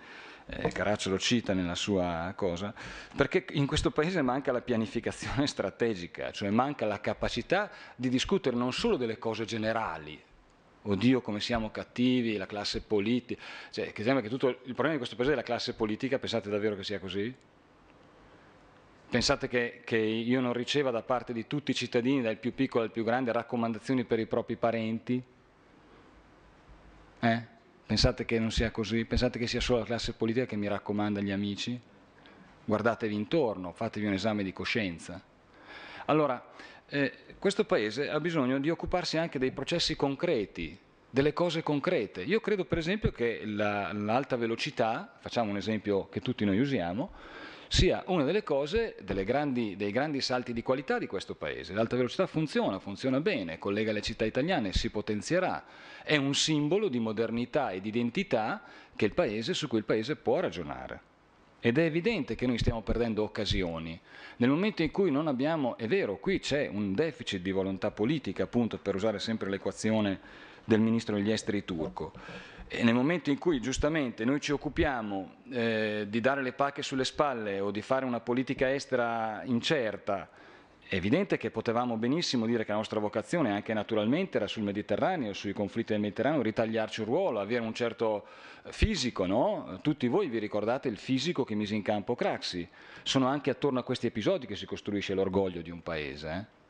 eh, Caraccio lo cita nella sua cosa, perché in questo Paese manca la pianificazione strategica, cioè manca la capacità di discutere non solo delle cose generali, oddio come siamo cattivi, la classe politica, cioè, che sembra che tutto il problema di questo paese è la classe politica, pensate davvero che sia così? Pensate che, che, io non riceva da parte di tutti i cittadini, dal più piccolo al più grande, raccomandazioni per i propri parenti? Eh? Pensate che non sia così? Pensate che sia solo la classe politica che mi raccomanda gli amici? Guardatevi intorno, fatevi un esame di coscienza. Allora, eh, questo Paese ha bisogno di occuparsi anche dei processi concreti, delle cose concrete. Io credo per esempio che la, l'alta velocità, facciamo un esempio che tutti noi usiamo, sia una delle cose, delle grandi, dei grandi salti di qualità di questo Paese. L'alta velocità funziona, funziona bene, collega le città italiane, si potenzierà, è un simbolo di modernità e di identità Paese, su cui il Paese può ragionare. Ed è evidente che noi stiamo perdendo occasioni. Nel momento in cui non abbiamo, è vero, qui c'è un deficit di volontà politica, appunto per usare sempre l'equazione del ministro degli esteri turco, e nel momento in cui giustamente noi ci occupiamo eh, di dare le pacche sulle spalle o di fare una politica estera incerta, è evidente che potevamo benissimo dire che la nostra vocazione anche naturalmente era sul Mediterraneo, sui conflitti del Mediterraneo, ritagliarci un ruolo, avere un certo fisico, no? Tutti voi vi ricordate il fisico che mise in campo Craxi. Sono anche attorno a questi episodi che si costruisce l'orgoglio di un paese. Eh?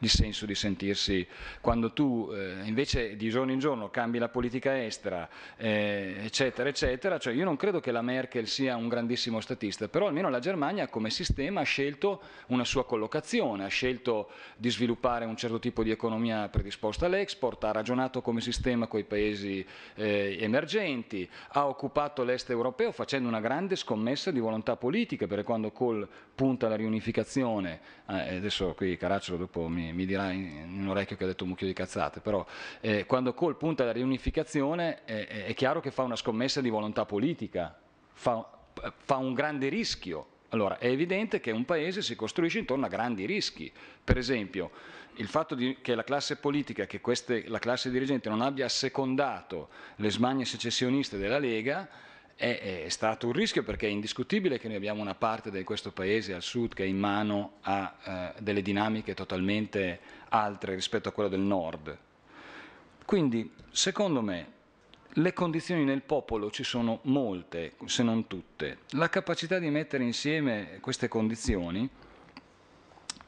il senso di sentirsi quando tu eh, invece di giorno in giorno cambi la politica estera eh, eccetera eccetera cioè io non credo che la Merkel sia un grandissimo statista però almeno la Germania come sistema ha scelto una sua collocazione ha scelto di sviluppare un certo tipo di economia predisposta all'export ha ragionato come sistema con i paesi eh, emergenti ha occupato l'est europeo facendo una grande scommessa di volontà politica perché quando Kohl punta alla riunificazione eh, adesso qui Caracciolo dopo mi mi, dirà in, in, orecchio che ho detto un mucchio di cazzate, però eh, quando Cole punta alla riunificazione eh, è chiaro che fa una scommessa di volontà politica, fa, fa un grande rischio. Allora, è evidente che un paese si costruisce intorno a grandi rischi. Per esempio, il fatto di, che la classe politica, che queste, la classe dirigente non abbia assecondato le smanie secessioniste della Lega, è, è, stato un rischio perché è indiscutibile che noi abbiamo una parte di questo paese al sud che è in mano a eh, delle dinamiche totalmente altre rispetto a quella del nord. Quindi, secondo me, le condizioni nel popolo ci sono molte, se non tutte. La capacità di mettere insieme queste condizioni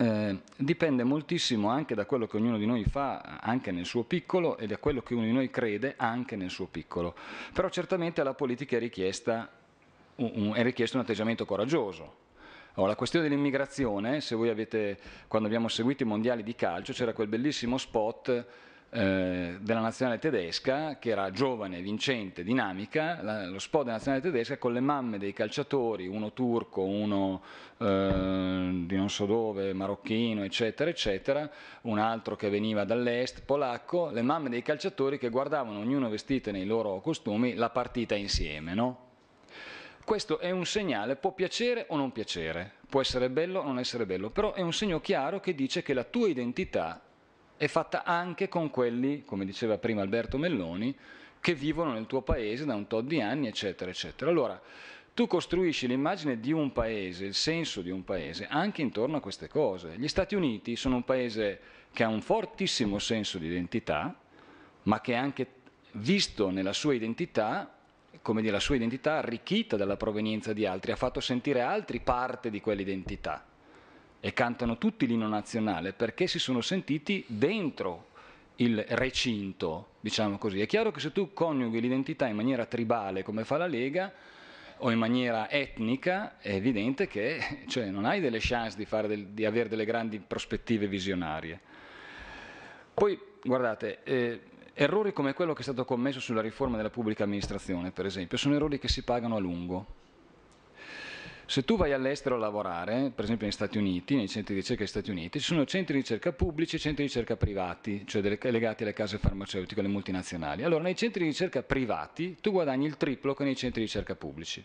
eh, dipende moltissimo anche da quello che ognuno di noi fa, anche nel suo piccolo, e da quello che uno di noi crede, anche nel suo piccolo. Però certamente alla politica è, richiesta un, un, è richiesto un atteggiamento coraggioso, Oh, la questione dell'immigrazione, se voi avete, quando abbiamo seguito i mondiali di calcio, c'era quel bellissimo spot eh, della nazionale tedesca, che era giovane, vincente, dinamica, la, lo spot della nazionale tedesca con le mamme dei calciatori, uno turco, uno eh, di non so dove, marocchino, eccetera, eccetera, un altro che veniva dall'est, polacco, le mamme dei calciatori che guardavano, ognuno vestito nei loro costumi, la partita insieme, no? Questo è un segnale, può piacere o non piacere, può essere bello o non essere bello, però è un segno chiaro che dice che la tua identità è fatta anche con quelli, come diceva prima Alberto Melloni, che vivono nel tuo paese da un tot di anni, eccetera, eccetera. Allora, tu costruisci l'immagine di un paese, il senso di un paese, anche intorno a queste cose. Gli Stati Uniti sono un paese che ha un fortissimo senso di identità, ma che è anche visto nella sua identità, come dire, la sua identità arricchita dalla provenienza di altri, ha fatto sentire altri parte di quell'identità e cantano tutti l'inno nazionale perché si sono sentiti dentro il recinto, diciamo così. È chiaro che se tu coniughi l'identità in maniera tribale come fa la Lega o in maniera etnica, è evidente che cioè, non hai delle chance di, del, di, avere delle grandi prospettive visionarie. Poi, guardate, eh, errori come quello che è stato commesso sulla riforma della pubblica amministrazione, per esempio, sono errori che si pagano a lungo se tu vai all'estero a lavorare, per esempio negli Stati Uniti, nei centri di ricerca degli Stati Uniti, ci sono centri di ricerca pubblici e centri di ricerca privati, cioè legati alle case farmaceutiche, alle multinazionali. Allora, nei centri di ricerca privati tu guadagni il triplo che nei centri di ricerca pubblici.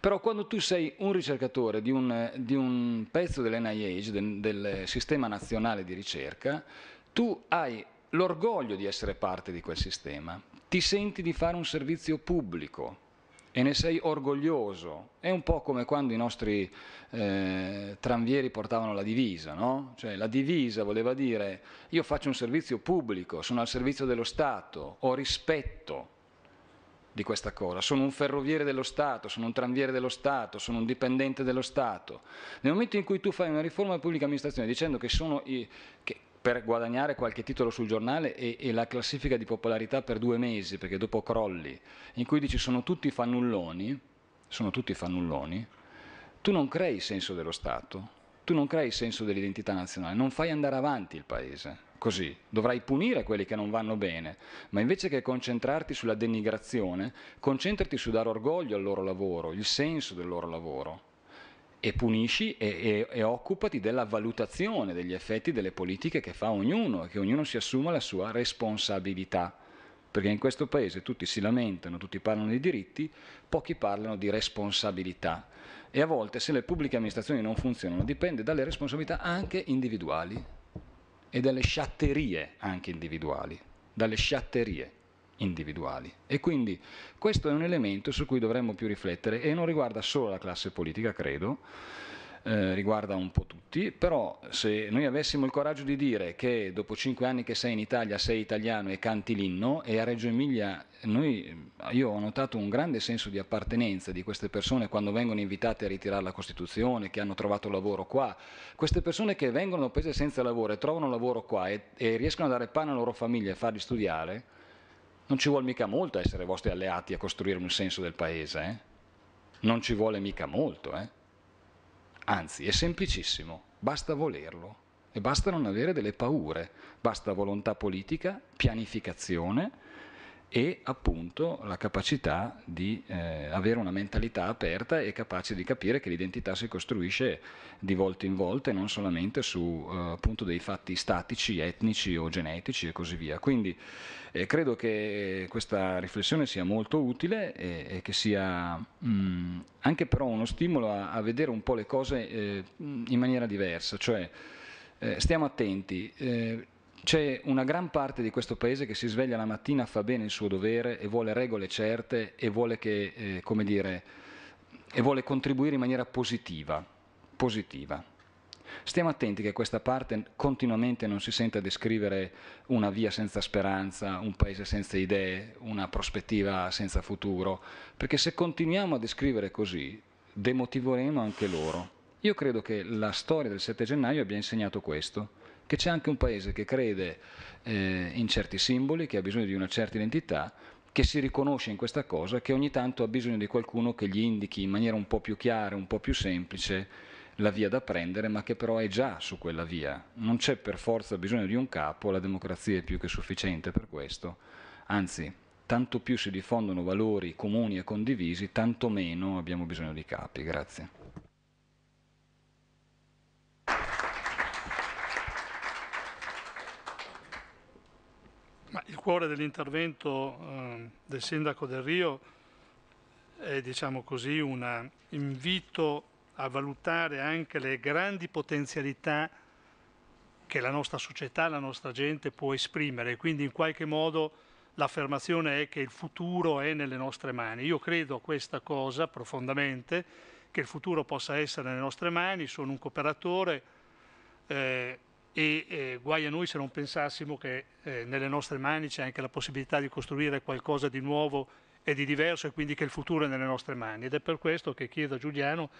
Però quando tu sei un ricercatore di un, di un pezzo dell'NIH, del, del Sistema Nazionale di Ricerca, tu hai l'orgoglio di essere parte di quel sistema, ti senti di fare un servizio pubblico, e ne sei orgoglioso. È un po' come quando i nostri eh, tranvieri portavano la divisa, no? Cioè la divisa voleva dire io faccio un servizio pubblico, sono al servizio dello Stato, ho rispetto di questa cosa, sono un ferroviere dello Stato, sono un tranviere dello Stato, sono un dipendente dello Stato. Nel momento in cui tu fai una riforma della pubblica amministrazione dicendo che, sono i, che, per guadagnare qualche titolo sul giornale e, e, la classifica di popolarità per due mesi, perché dopo crolli, in cui dici sono tutti fannulloni, sono tutti fannulloni, tu non crei senso dello Stato, tu non crei senso dell'identità nazionale, non fai andare avanti il Paese. Così, dovrai punire quelli che non vanno bene, ma invece che concentrarti sulla denigrazione, concentrati su dare orgoglio al loro lavoro, il senso del loro lavoro e punisci e, e, e, occupati della valutazione degli effetti delle politiche che fa ognuno e che ognuno si assuma la sua responsabilità. Perché in questo paese tutti si lamentano, tutti parlano di diritti, pochi parlano di responsabilità. E a volte se le pubbliche amministrazioni non funzionano dipende dalle responsabilità anche individuali e dalle sciatterie anche individuali, dalle sciatterie individuali. E quindi questo è un elemento su cui dovremmo più riflettere e non riguarda solo la classe politica, credo, eh, riguarda un po' tutti, però se noi avessimo il coraggio di dire che dopo cinque anni che sei in Italia sei italiano e canti l'inno e a Reggio Emilia noi, io ho notato un grande senso di appartenenza di queste persone quando vengono invitate a ritirare la Costituzione, che hanno trovato lavoro qua, queste persone che vengono da un paese senza lavoro e trovano lavoro qua e, e riescono a dare pane alla loro famiglia e farli studiare, non ci vuole mica molto essere vostri alleati a costruire un senso del paese, eh? Non ci vuole mica molto, eh? Anzi, è semplicissimo, basta volerlo e basta non avere delle paure, basta volontà politica, pianificazione e appunto la capacità di eh, avere una mentalità aperta e capace di capire che l'identità si costruisce di volta in volta e non solamente su eh, appunto dei fatti statici, etnici o genetici e così via. Quindi eh, credo che questa riflessione sia molto utile e, e che sia mh, mm, anche però uno stimolo a, a, vedere un po' le cose eh, in maniera diversa, cioè eh, stiamo attenti eh, c'è una gran parte di questo paese che si sveglia la mattina, fa bene il suo dovere e vuole regole certe e vuole, che, eh, come dire, e vuole contribuire in maniera positiva. positiva. Stiamo attenti che questa parte continuamente non si senta descrivere una via senza speranza, un paese senza idee, una prospettiva senza futuro, perché se continuiamo a descrivere così demotiveremo anche loro. Io credo che la storia del 7 gennaio abbia insegnato questo che c'è anche un paese che crede eh, in certi simboli, che ha bisogno di una certa identità, che si riconosce in questa cosa, che ogni tanto ha bisogno di qualcuno che gli indichi in maniera un po' più chiara, un po' più semplice la via da prendere, ma che però è già su quella via. Non c'è per forza bisogno di un capo, la democrazia è più che sufficiente per questo, anzi, tanto più si diffondono valori comuni e condivisi, tanto meno abbiamo bisogno di capi. Grazie. Ma il cuore dell'intervento eh, del sindaco del Rio è diciamo così, un invito a valutare anche le grandi potenzialità che la nostra società, la nostra gente può esprimere. Quindi in qualche modo l'affermazione è che il futuro è nelle nostre mani. Io credo questa cosa profondamente, che il futuro possa essere nelle nostre mani, sono un cooperatore. Eh, e eh, guai a noi se non pensassimo che eh, nelle nostre mani c'è anche la possibilità di costruire qualcosa di nuovo e di diverso e quindi che il futuro è nelle nostre mani ed è per questo che chiedo a Giuliano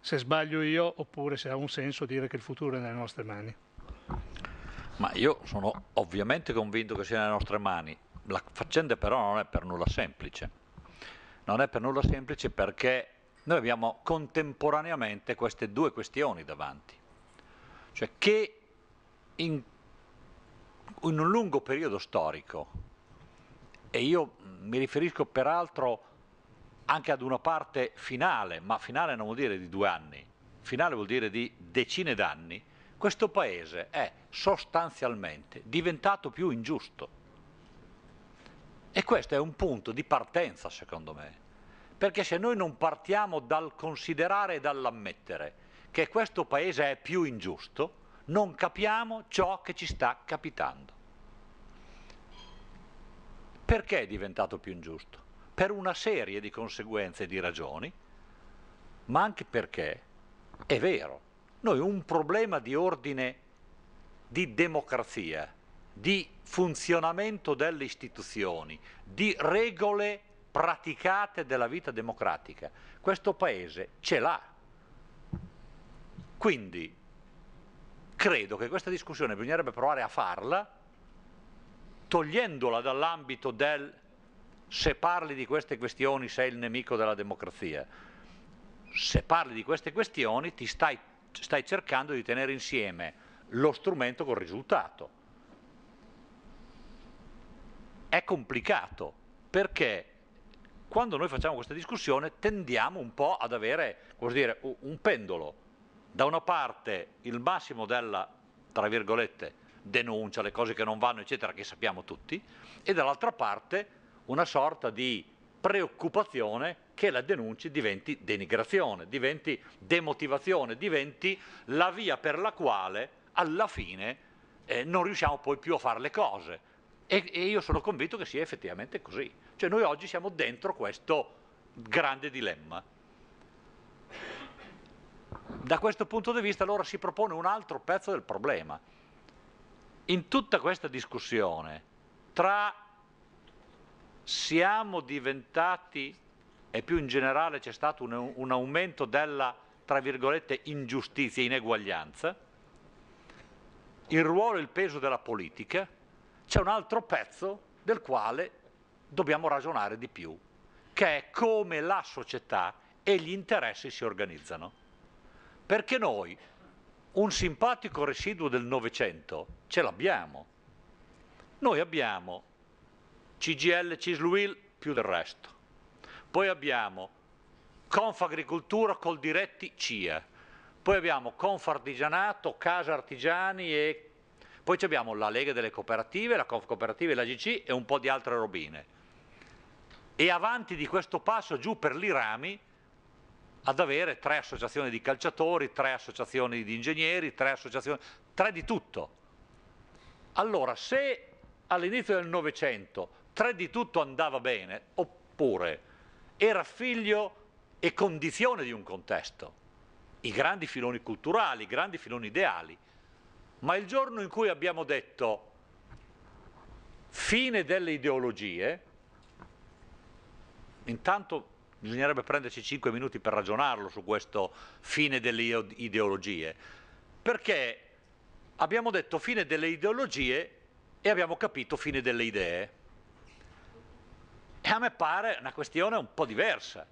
se sbaglio io oppure se ha un senso dire che il futuro è nelle nostre mani. Ma io sono ovviamente convinto che sia nelle nostre mani, la faccenda però non è per nulla semplice, non è per nulla semplice perché noi abbiamo contemporaneamente queste due questioni davanti, cioè che in, in un lungo periodo storico, e io mm, mi riferisco peraltro anche ad una parte finale, ma finale non vuol dire di due anni, finale vuol dire di decine d'anni, questo Paese è sostanzialmente diventato più ingiusto. E questo è un punto di partenza, secondo me, perché se noi non partiamo dal considerare e dall'ammettere che questo Paese è più ingiusto, non capiamo ciò che ci sta capitando. Perché è diventato più ingiusto? Per una serie di conseguenze e di ragioni, ma anche perché è vero, noi un problema di ordine di democrazia, di funzionamento delle istituzioni, di regole praticate della vita democratica, questo Paese ce l'ha. Quindi credo che questa discussione bisognerebbe provare a farla togliendola dall'ambito del se parli di queste questioni sei il nemico della democrazia. Se parli di queste questioni ti stai, stai cercando di tenere insieme lo strumento col risultato. È complicato perché quando noi facciamo questa discussione tendiamo un po' ad avere dire, un pendolo da una parte il massimo della, tra virgolette, denuncia, le cose che non vanno, eccetera, che sappiamo tutti, e dall'altra parte una sorta di preoccupazione che la denuncia diventi denigrazione, diventi demotivazione, diventi la via per la quale alla fine eh, non riusciamo poi più a fare le cose. E, e io sono convinto che sia effettivamente così. Cioè noi oggi siamo dentro questo grande dilemma. Da questo punto di vista allora si propone un altro pezzo del problema. In tutta questa discussione tra siamo diventati, e più in generale c'è stato un, un aumento della, tra virgolette, ingiustizia, ineguaglianza, il ruolo e il peso della politica, c'è un altro pezzo del quale dobbiamo ragionare di più, che è come la società e gli interessi si organizzano. Perché noi un simpatico residuo del Novecento ce l'abbiamo. Noi abbiamo CGL, Cisluil, più del resto. Poi abbiamo Confagricoltura col diretti CIA. Poi abbiamo Confartigianato, Casa Artigiani e poi abbiamo la Lega delle Cooperative, la Conf Cooperative, la GC e un po' di altre robine. E avanti di questo passo giù per l'Irami ad avere tre associazioni di calciatori, tre associazioni di ingegneri, tre associazioni, tre di tutto. Allora, se all'inizio del Novecento tre di tutto andava bene, oppure era figlio e condizione di un contesto, i grandi filoni culturali, i grandi filoni ideali, ma il giorno in cui abbiamo detto fine delle ideologie, intanto bisognerebbe prenderci 5 minuti per ragionarlo su questo fine delle ideologie, perché abbiamo detto fine delle ideologie e abbiamo capito fine delle idee. E a me pare una questione un po' diversa.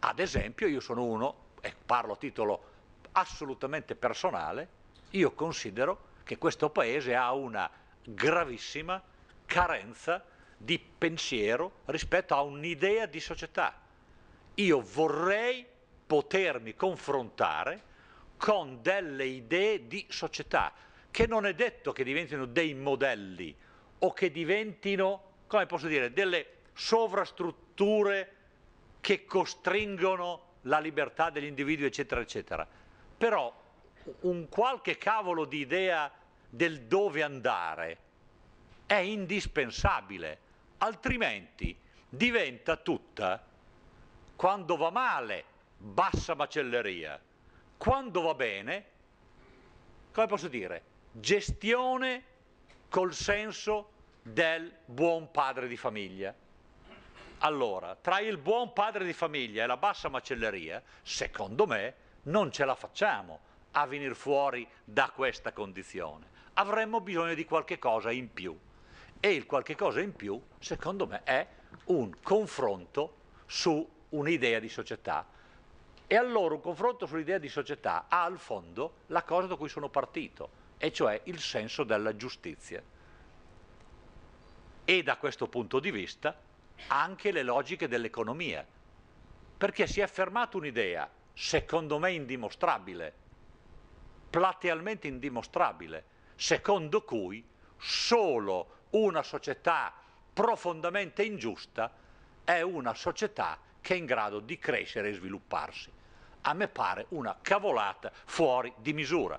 Ad esempio io sono uno, e parlo a titolo assolutamente personale, io considero che questo Paese ha una gravissima carenza di pensiero rispetto a un'idea di società io vorrei potermi confrontare con delle idee di società che non è detto che diventino dei modelli o che diventino, come posso dire, delle sovrastrutture che costringono la libertà degli individui, eccetera, eccetera. Però un qualche cavolo di idea del dove andare è indispensabile, altrimenti diventa tutta quando va male, bassa macelleria. Quando va bene, come posso dire? Gestione col senso del buon padre di famiglia. Allora, tra il buon padre di famiglia e la bassa macelleria, secondo me, non ce la facciamo a venire fuori da questa condizione. Avremmo bisogno di qualche cosa in più. E il qualche cosa in più, secondo me, è un confronto su un'idea di società. E allora un confronto sull'idea di società ha al fondo la cosa da cui sono partito, e cioè il senso della giustizia. E da questo punto di vista anche le logiche dell'economia, perché si è affermata un'idea, secondo me indimostrabile, platealmente indimostrabile, secondo cui solo una società profondamente ingiusta è una società che è in grado di crescere e svilupparsi. A me pare una cavolata fuori di misura.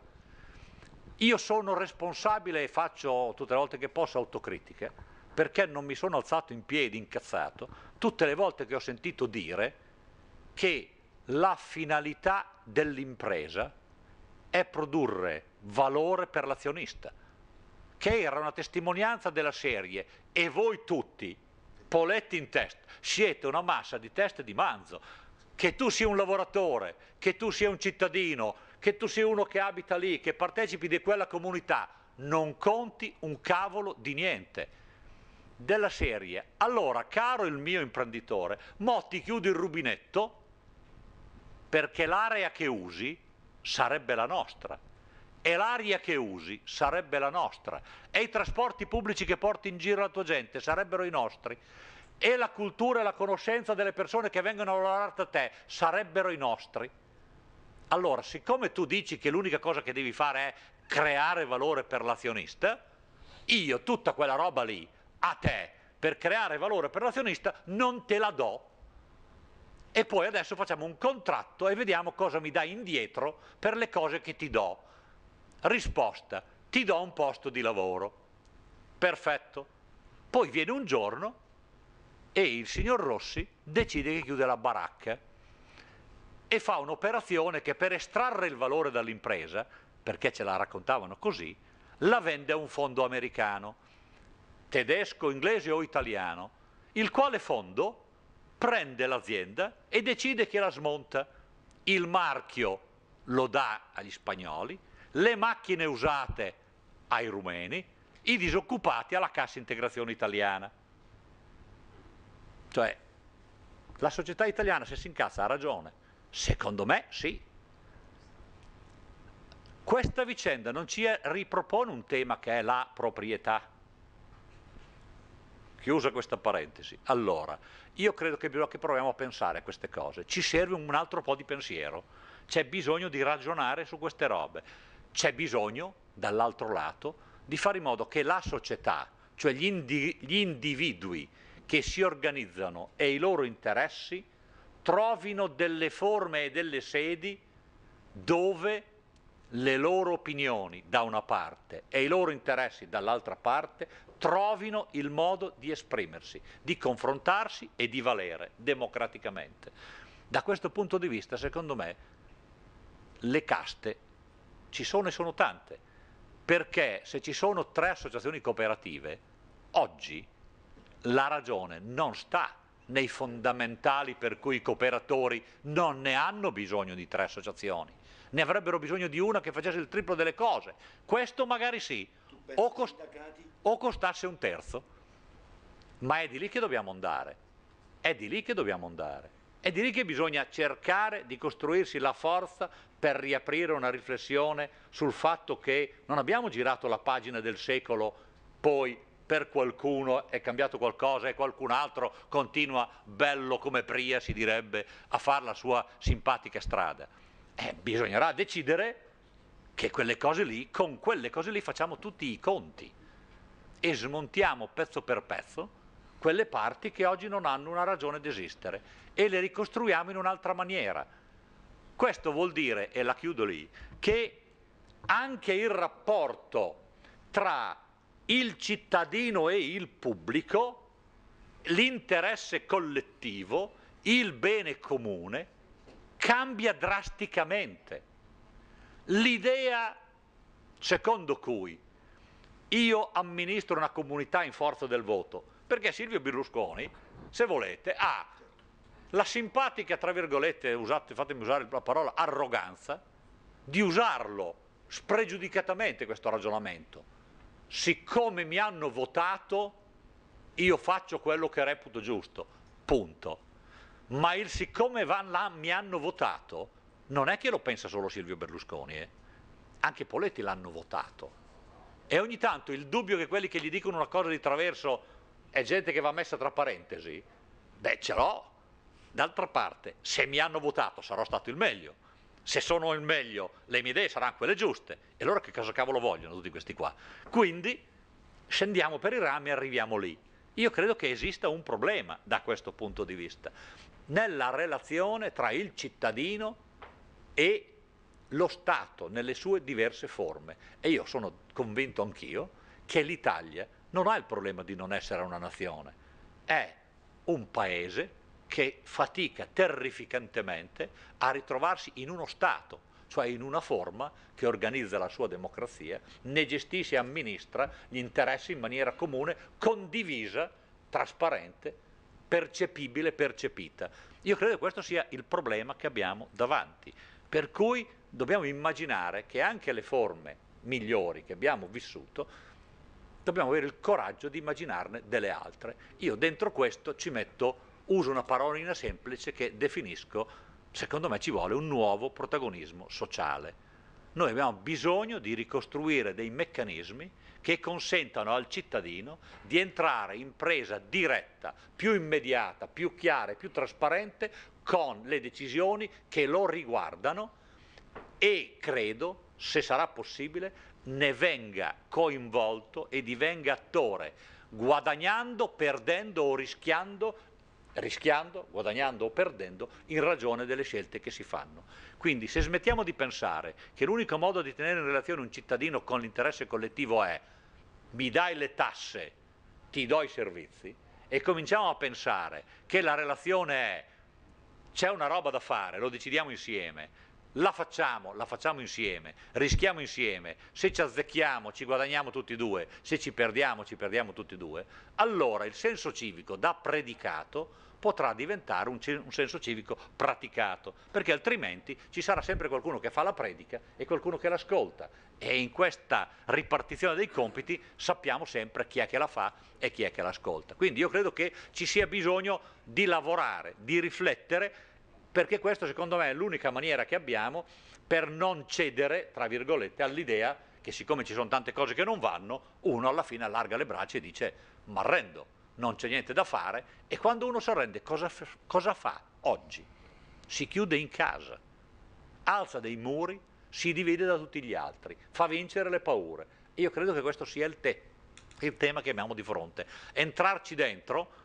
Io sono responsabile e faccio tutte le volte che posso autocritica, perché non mi sono alzato in piedi incazzato tutte le volte che ho sentito dire che la finalità dell'impresa è produrre valore per l'azionista, che era una testimonianza della serie e voi tutti Poletti in test, siete una massa di teste di manzo. Che tu sia un lavoratore, che tu sia un cittadino, che tu sia uno che abita lì, che partecipi di quella comunità, non conti un cavolo di niente. Della serie, allora caro il mio imprenditore, mo ti chiudo il rubinetto perché l'area che usi sarebbe la nostra e l'aria che usi sarebbe la nostra, e i trasporti pubblici che porti in giro la tua gente sarebbero i nostri, e la cultura e la conoscenza delle persone che vengono a lavorare da te sarebbero i nostri. Allora, siccome tu dici che l'unica cosa che devi fare è creare valore per l'azionista, io tutta quella roba lì a te per creare valore per l'azionista non te la do. E poi adesso facciamo un contratto e vediamo cosa mi dai indietro per le cose che ti do risposta, ti do un posto di lavoro. Perfetto. Poi viene un giorno e il signor Rossi decide che chiude la baracca e fa un'operazione che per estrarre il valore dall'impresa, perché ce la raccontavano così, la vende a un fondo americano, tedesco, inglese o italiano, il quale fondo prende l'azienda e decide che la smonta. Il marchio lo dà agli spagnoli, le macchine usate ai rumeni, i disoccupati alla cassa integrazione italiana. Cioè, la società italiana se si incazza ha ragione. Secondo me sì. Questa vicenda non ci ripropone un tema che è la proprietà. Chiusa questa parentesi. Allora, io credo che bisogna che proviamo a pensare a queste cose. Ci serve un altro po' di pensiero. C'è bisogno di ragionare su queste robe c'è bisogno, dall'altro lato, di fare in modo che la società, cioè gli, indi gli individui che si organizzano e i loro interessi, trovino delle forme e delle sedi dove le loro opinioni da una parte e i loro interessi dall'altra parte trovino il modo di esprimersi, di confrontarsi e di valere democraticamente. Da questo punto di vista, secondo me, le caste ci sono e sono tante, perché se ci sono tre associazioni cooperative, oggi la ragione non sta nei fondamentali per cui i cooperatori non ne hanno bisogno di tre associazioni, ne avrebbero bisogno di una che facesse il triplo delle cose, questo magari sì, o, cost o costasse un terzo, ma è di lì che dobbiamo andare, è di lì che dobbiamo andare. È di lì che bisogna cercare di costruirsi la forza per riaprire una riflessione sul fatto che non abbiamo girato la pagina del secolo, poi per qualcuno è cambiato qualcosa e qualcun altro continua bello come pria, si direbbe, a fare la sua simpatica strada. Eh, bisognerà decidere che quelle cose lì, con quelle cose lì facciamo tutti i conti e smontiamo pezzo per pezzo quelle parti che oggi non hanno una ragione d'esistere e le ricostruiamo in un'altra maniera. Questo vuol dire, e la chiudo lì, che anche il rapporto tra il cittadino e il pubblico, l'interesse collettivo, il bene comune, cambia drasticamente. L'idea secondo cui io amministro una comunità in forza del voto, perché Silvio Berlusconi, se volete, ha la simpatica, tra virgolette, usate, fatemi usare la parola, arroganza, di usarlo spregiudicatamente questo ragionamento. Siccome mi hanno votato, io faccio quello che reputo giusto, punto. Ma il siccome van là mi hanno votato, non è che lo pensa solo Silvio Berlusconi, eh? anche Poletti l'hanno votato. E ogni tanto il dubbio che quelli che gli dicono una cosa di traverso è gente che va messa tra parentesi, beh ce l'ho. D'altra parte, se mi hanno votato sarò stato il meglio. Se sono il meglio, le mie idee saranno quelle giuste. E allora che cosa cavolo vogliono tutti questi qua? Quindi scendiamo per i rami e arriviamo lì. Io credo che esista un problema da questo punto di vista, nella relazione tra il cittadino e lo Stato nelle sue diverse forme. E io sono convinto anch'io che l'Italia non ha il problema di non essere una nazione, è un paese che fatica terrificantemente a ritrovarsi in uno Stato, cioè in una forma che organizza la sua democrazia, ne gestisce e amministra gli interessi in maniera comune, condivisa, trasparente, percepibile, percepita. Io credo che questo sia il problema che abbiamo davanti, per cui dobbiamo immaginare che anche le forme migliori che abbiamo vissuto dobbiamo avere il coraggio di immaginarne delle altre. Io dentro questo ci metto, uso una parolina semplice che definisco, secondo me ci vuole un nuovo protagonismo sociale. Noi abbiamo bisogno di ricostruire dei meccanismi che consentano al cittadino di entrare in presa diretta, più immediata, più chiara e più trasparente con le decisioni che lo riguardano e credo, se sarà possibile, ne venga coinvolto e divenga attore, guadagnando, perdendo o rischiando, rischiando, guadagnando o perdendo, in ragione delle scelte che si fanno. Quindi se smettiamo di pensare che l'unico modo di tenere in relazione un cittadino con l'interesse collettivo è mi dai le tasse, ti do i servizi, e cominciamo a pensare che la relazione è c'è una roba da fare, lo decidiamo insieme, la facciamo, la facciamo insieme, rischiamo insieme, se ci azzecchiamo ci guadagniamo tutti e due, se ci perdiamo ci perdiamo tutti e due, allora il senso civico da predicato potrà diventare un, un senso civico praticato, perché altrimenti ci sarà sempre qualcuno che fa la predica e qualcuno che l'ascolta e in questa ripartizione dei compiti sappiamo sempre chi è che la fa e chi è che l'ascolta. Quindi io credo che ci sia bisogno di lavorare, di riflettere perché questa secondo me è l'unica maniera che abbiamo per non cedere, tra virgolette, all'idea che siccome ci sono tante cose che non vanno, uno alla fine allarga le braccia e dice ma arrendo, non c'è niente da fare e quando uno si arrende cosa, cosa fa oggi? Si chiude in casa, alza dei muri, si divide da tutti gli altri, fa vincere le paure. Io credo che questo sia il, te, il tema che abbiamo di fronte. Entrarci dentro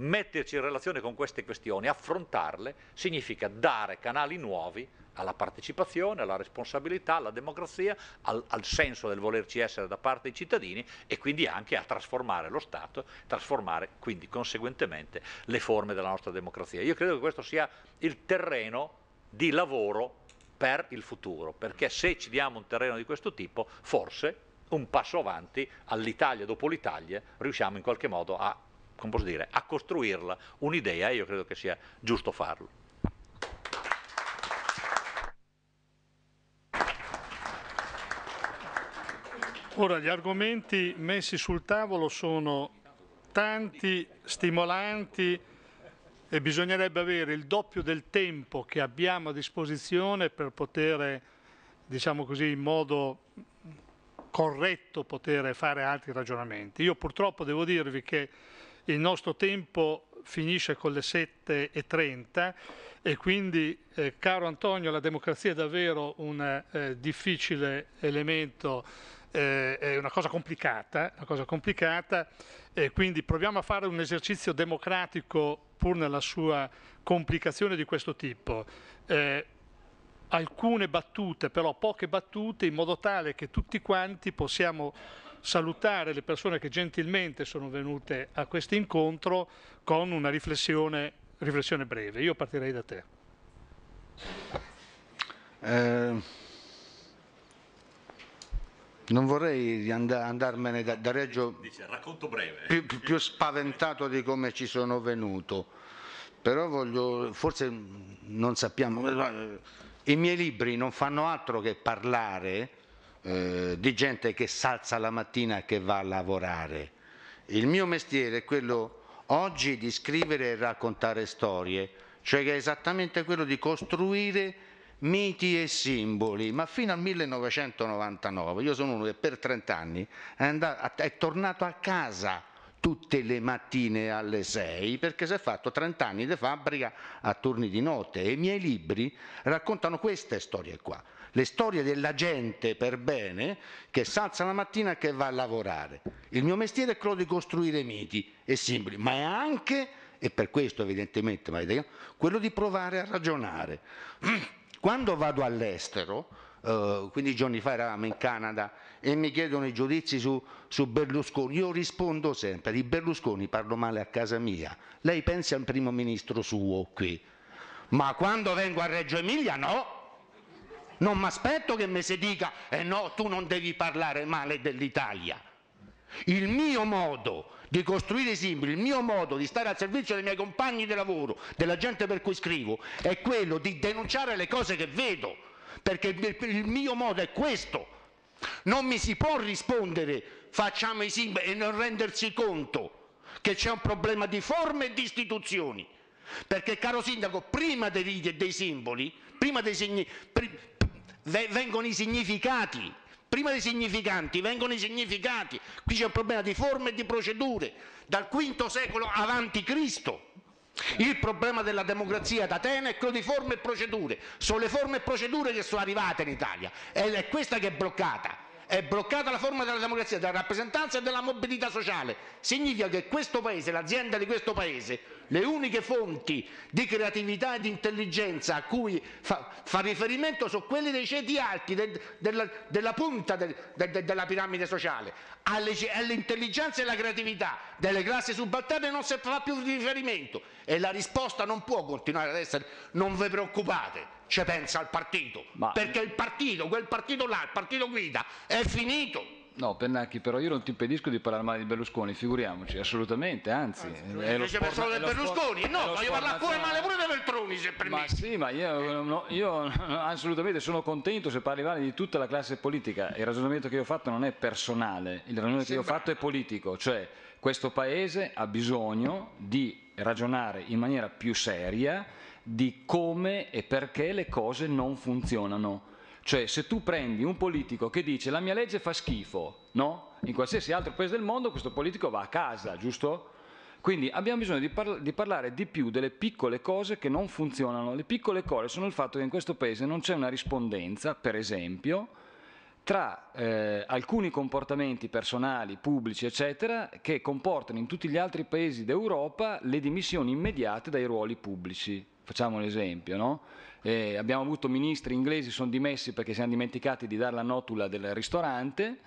metterci in relazione con queste questioni, affrontarle, significa dare canali nuovi alla partecipazione, alla responsabilità, alla democrazia, al, al, senso del volerci essere da parte dei cittadini e quindi anche a trasformare lo Stato, trasformare quindi conseguentemente le forme della nostra democrazia. Io credo che questo sia il terreno di lavoro per il futuro, perché se ci diamo un terreno di questo tipo, forse un passo avanti all'Italia dopo l'Italia riusciamo in qualche modo a come posso dire, a costruirla un'idea e io credo che sia giusto farlo. Ora gli argomenti messi sul tavolo sono tanti, stimolanti e bisognerebbe avere il doppio del tempo che abbiamo a disposizione per poter, diciamo così, in modo corretto poter fare altri ragionamenti. Io purtroppo devo dirvi che il nostro tempo finisce con le 7.30 e quindi, eh, caro Antonio, la democrazia è davvero un eh, difficile elemento, eh, è una cosa complicata, una cosa complicata e quindi proviamo a fare un esercizio democratico pur nella sua complicazione di questo tipo. Eh, alcune battute, però poche battute, in modo tale che tutti quanti possiamo salutare le persone che gentilmente sono venute a questo incontro con una riflessione, riflessione breve. Io partirei da te. Eh, non vorrei andarmene da, da Reggio Dice, più, più, più spaventato di come ci sono venuto, però voglio, forse non sappiamo, eh, i miei libri non fanno altro che parlare eh, di gente che salza la mattina e che va a lavorare. Il mio mestiere è quello oggi di scrivere e raccontare storie, cioè che è esattamente quello di costruire miti e simboli, ma fino al 1999, io sono uno che per 30 anni è, andato, è tornato a casa tutte le mattine alle 6 perché si è fatto 30 anni di fabbrica a turni di notte e i miei libri raccontano queste storie qua le storie della gente per bene che si alza la mattina e che va a lavorare. Il mio mestiere è quello di costruire miti e simboli, ma è anche, e per questo evidentemente, quello di provare a ragionare. Quando vado all'estero, Uh, eh, 15 giorni fa eravamo in Canada e mi chiedono i giudizi su, su, Berlusconi. Io rispondo sempre, di Berlusconi parlo male a casa mia. Lei pensa al primo ministro suo qui. Ma quando vengo a Reggio Emilia no, non mi aspetto che mi si dica, eh no, tu non devi parlare male dell'Italia. Il mio modo di costruire simboli, il mio modo di stare al servizio dei miei compagni di lavoro, della gente per cui scrivo, è quello di denunciare le cose che vedo, perché il mio modo è questo. Non mi si può rispondere facciamo i simboli e non rendersi conto che c'è un problema di forme e di istituzioni. Perché, caro sindaco, prima dei riti e dei simboli, prima dei segni, vengono i significati, prima dei significanti vengono i significati, qui c'è un problema di forme e di procedure, dal V secolo avanti Cristo. Il problema della democrazia ad Atene è quello di forme e procedure, sono le forme e procedure che sono arrivate in Italia ed è questa che è bloccata è bloccata la forma della democrazia, della rappresentanza e della mobilità sociale. Significa che questo Paese, l'azienda di questo Paese, le uniche fonti di creatività e di intelligenza a cui fa, fa riferimento sono quelle dei ceti alti, de, della, della, punta de, de, della piramide sociale. All'intelligenza e alla creatività delle classi subalterne non si fa più riferimento e la risposta non può continuare ad essere non vi preoccupate ci pensa il partito, Ma... perché il partito, quel partito là, il partito guida, è finito. No, Pennacchi, però io non ti impedisco di parlare male di Berlusconi, figuriamoci, assolutamente, anzi. anzi è lo sport, solo del Berlusconi, sport, no, voglio parlare pure male pure dei Veltroni, se permetti. Ma sì, ma io, no, io assolutamente sono contento se parli male di tutta la classe politica. Il ragionamento che io ho fatto non è personale, il ragionamento che io ho fatto è politico, cioè questo Paese ha bisogno di ragionare in maniera più seria di come e perché le cose non funzionano. Cioè se tu prendi un politico che dice la mia legge fa schifo, no? In qualsiasi altro paese del mondo questo politico va a casa, giusto? Quindi abbiamo bisogno di, parla di, parlare di più delle piccole cose che non funzionano. Le piccole cose sono il fatto che in questo paese non c'è una rispondenza, per esempio, tra eh, alcuni comportamenti personali, pubblici, eccetera, che comportano in tutti gli altri paesi d'Europa le dimissioni immediate dai ruoli pubblici facciamo un esempio, no? eh, abbiamo avuto ministri inglesi che sono dimessi perché si hanno dimenticati di dare la notula del ristorante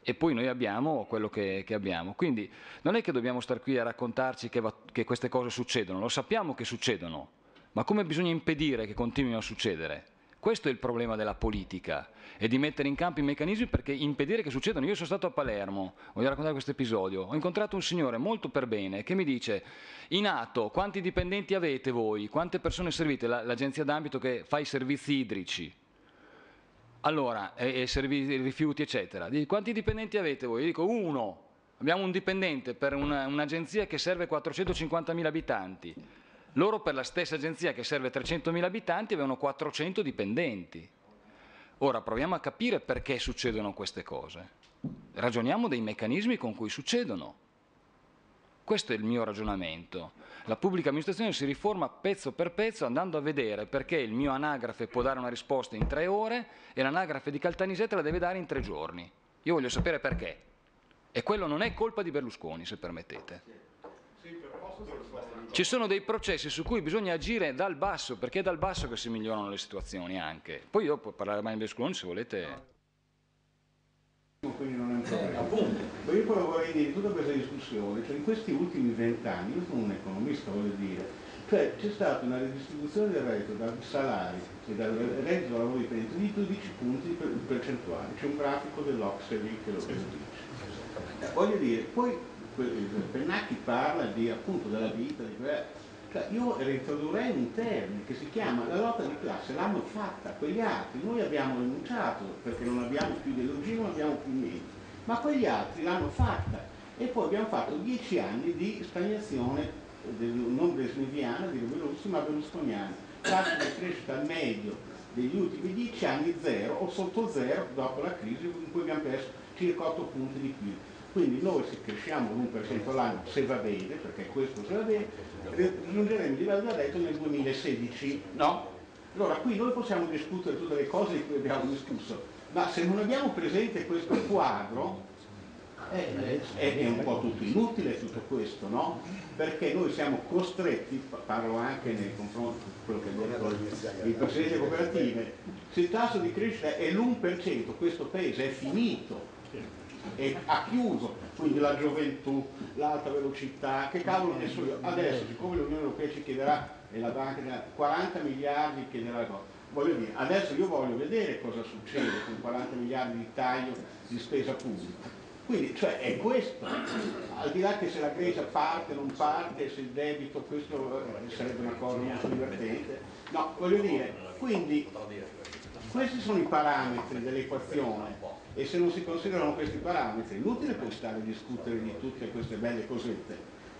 e poi noi abbiamo quello che, che abbiamo. Quindi non è che dobbiamo stare qui a raccontarci che, va, che queste cose succedono, lo sappiamo che succedono, ma come bisogna impedire che continuino a succedere? Questo è il problema della politica e di mettere in campo i meccanismi perché impedire che succedano. Io sono stato a Palermo, voglio raccontare questo episodio, ho incontrato un signore molto per bene che mi dice in atto quanti dipendenti avete voi, quante persone servite, l'agenzia d'ambito che fa i servizi idrici, allora, e, e servizi, rifiuti eccetera. Dico, quanti dipendenti avete voi? Io dico uno, abbiamo un dipendente per una, un'agenzia che serve 450.000 abitanti. Loro per la stessa agenzia che serve 300.000 abitanti avevano 400 dipendenti. Ora proviamo a capire perché succedono queste cose. Ragioniamo dei meccanismi con cui succedono. Questo è il mio ragionamento. La pubblica amministrazione si riforma pezzo per pezzo andando a vedere perché il mio anagrafe può dare una risposta in tre ore e l'anagrafe di Caltanissetta la deve dare in tre giorni. Io voglio sapere perché. E quello non è colpa di Berlusconi, se permettete. Sì, per posto... Ci sono dei processi su cui bisogna agire dal basso, perché è dal basso che si migliorano le situazioni anche. Poi io dopo parlare mai in Berlusconi se volete. Quindi non è un io però vorrei dire tutta questa discussione, cioè in questi ultimi vent'anni, io sono un economista, voglio dire, cioè c'è stata una redistribuzione del reddito dal salario, e dal reddito lavoro dipendente di 12 punti percentuali. C'è un grafico dell'Ocse che lo dice. Voglio dire, poi quello di Pennacchi parla di, appunto della vita, di cioè io reintrodurrei un termine che si chiama la lotta di classe, l'hanno fatta quegli altri, noi abbiamo rinunciato perché non abbiamo più ideologia, non abbiamo più niente, ma quegli altri l'hanno fatta e poi abbiamo fatto dieci anni di stagnazione del, non berlusconiana, di Berlusconi, ma berlusconiana, tasso di crescita al medio degli ultimi dieci anni zero o sotto zero dopo la crisi in cui abbiamo perso circa 8 punti di più. Quindi noi se cresciamo l'1% l'anno, se va bene, perché questo se va bene, raggiungeremo il livello da reddito nel 2016, no? Allora qui noi possiamo discutere tutte le cose di cui abbiamo discusso, ma se non abbiamo presente questo quadro, è, eh, è, eh, è, un po' tutto inutile tutto questo, no? Perché noi siamo costretti, parlo anche nei confronti di quello che ha detto il Presidente delle cooperative, se il tasso di crescita è l'1%, questo Paese è finito, e ha chiuso quindi la gioventù, l'alta velocità, che cavolo ne Adesso siccome l'Unione Europea ci chiederà e la banca 40 miliardi chiederà cosa. Voglio dire, adesso io voglio vedere cosa succede con 40 miliardi di taglio di spesa pubblica. Quindi cioè, è questo, al di là che se la Grecia parte o non parte, se il debito, questo eh, sarebbe una cosa molto divertente. No, voglio dire, quindi questi sono i parametri dell'equazione e se non si considerano questi parametri è inutile poi stare a discutere di tutte queste belle cosette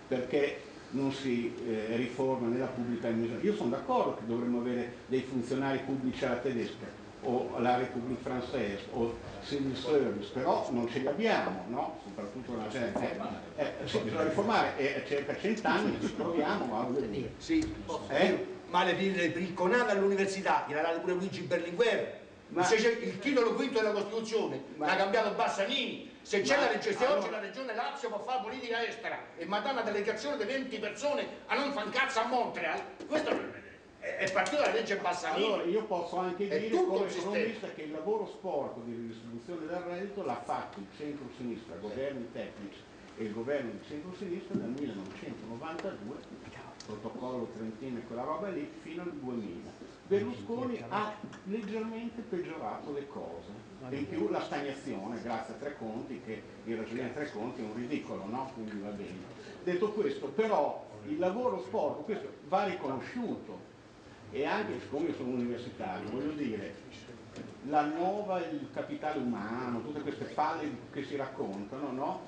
perché non si eh, riforma nella pubblica amministrazione. Io sono d'accordo che dovremmo avere dei funzionari pubblici alla tedesca o alla Repubblica Française o civil service, però non ce li abbiamo, no? soprattutto la gente. Eh, eh, sì, bisogna riformare e eh, circa cent'anni ci troviamo, a vedere. Sì, eh? ma le briconate all'università, gliela date pure Luigi Berlinguer, ma, se c'è il titolo quinto della Costituzione ma, l'ha cambiato Bassanini, se, ma, la regione, se allora, oggi la regione Lazio può fare politica estera e mandare una delegazione di 20 persone a non fan cazzo a Montreal, questo è, partito dalla legge Bassanini. Allora io posso anche è dire come economista che il lavoro sporco di riduzione del reddito l'ha fatto il centro-sinistra, governi tecnici e il governo di centro-sinistra dal 1992, protocollo Trentino e quella roba lì, fino al 2000 Berlusconi ha leggermente peggiorato le cose e in più la stagnazione grazie a tre conti che il regime di tre conti è un ridicolo no? quindi va bene detto questo però il lavoro sporco questo va riconosciuto e anche siccome sono universitario voglio dire la nuova il capitale umano tutte queste palle che si raccontano no?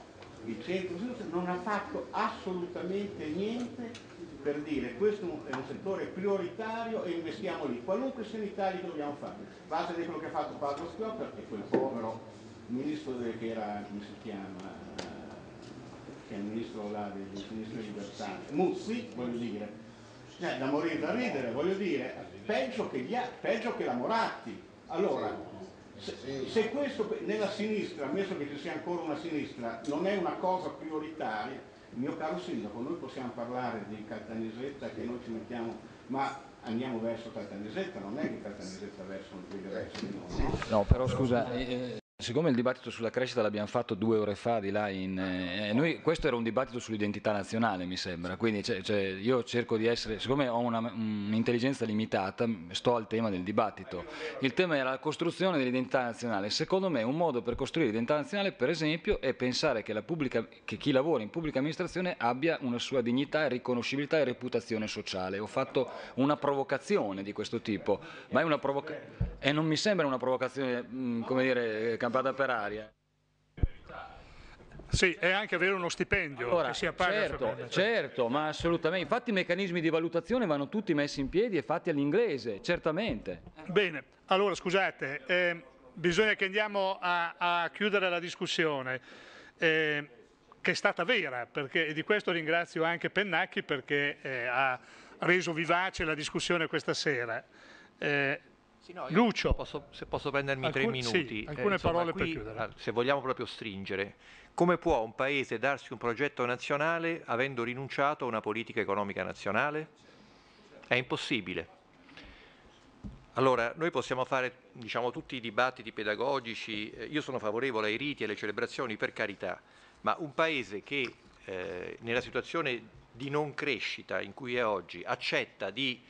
il centro non ha fatto assolutamente niente per dire questo è un settore prioritario e investiamo lì, qualunque se in Italia dobbiamo fare, basta di quello che ha fatto Paolo Schioppa e quel povero ministro che era, come si chiama, eh, che è il ministro là del Sinistro Libertà, Muzzi, voglio dire, eh, da morire da ridere, voglio dire, peggio che, ha, peggio che la Moratti. Allora, se, se questo nella sinistra, ammesso che ci sia ancora una sinistra, non è una cosa prioritaria, mio caro sindaco, noi possiamo parlare di Caltanisetta che noi ci mettiamo, ma andiamo verso Caltanisetta, non è che Caltanisetta verso un verso di noi. No, però scusa, eh, eh Siccome il dibattito sulla crescita l'abbiamo fatto due ore fa di là, in, ah, eh, noi, questo era un dibattito sull'identità nazionale mi sembra, quindi cioè, cioè, io cerco di essere, siccome ho un'intelligenza limitata, sto al tema del dibattito. Il tema era la costruzione dell'identità nazionale, secondo me un modo per costruire l'identità nazionale per esempio è pensare che, pubblica, che chi lavora in pubblica amministrazione abbia una sua dignità, riconoscibilità e reputazione sociale. Ho fatto una provocazione di questo tipo, ma è una provocazione... E non mi sembra una provocazione, come dire, campagna eh, vada per aria. Sì, è anche avere uno stipendio allora, che sia paga. Certo, certo, ma assolutamente. Infatti i meccanismi di valutazione vanno tutti messi in piedi e fatti all'inglese, certamente. Bene, allora scusate, eh, bisogna che andiamo a, a chiudere la discussione. Eh, che è stata vera, perché, e di questo ringrazio anche Pennacchi perché eh, ha reso vivace la discussione questa sera. Eh, sì, no, Lucio, posso, se posso prendermi alcun, tre minuti, sì, eh, alcune eh, insomma, parole qui, per chiudere. Ah, se vogliamo proprio stringere, come può un paese darsi un progetto nazionale avendo rinunciato a una politica economica nazionale? È impossibile. Allora, noi possiamo fare diciamo, tutti i dibattiti pedagogici, eh, io sono favorevole ai riti e alle celebrazioni per carità, ma un paese che eh, nella situazione di non crescita in cui è oggi accetta di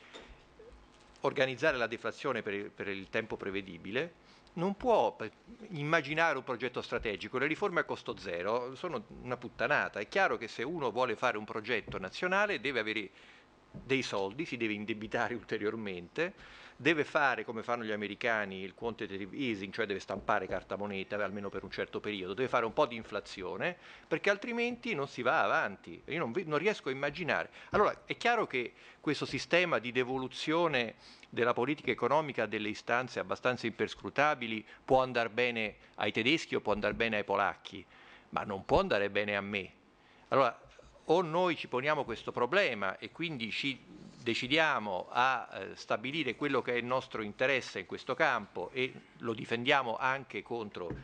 organizzare la deflazione per il, per il tempo prevedibile, non può immaginare un progetto strategico. Le riforme a costo zero sono una puttanata. È chiaro che se uno vuole fare un progetto nazionale deve avere dei soldi, si deve indebitare ulteriormente deve fare come fanno gli americani il quantitative easing, cioè deve stampare carta moneta eh, almeno per un certo periodo, deve fare un po' di inflazione perché altrimenti non si va avanti. Io non, non riesco a immaginare. Allora è chiaro che questo sistema di devoluzione della politica economica delle istanze abbastanza imperscrutabili può andare bene ai tedeschi o può andare bene ai polacchi, ma non può andare bene a me. Allora, o noi ci poniamo questo problema e quindi ci decidiamo a eh, stabilire quello che è il nostro interesse in questo campo e lo difendiamo anche contro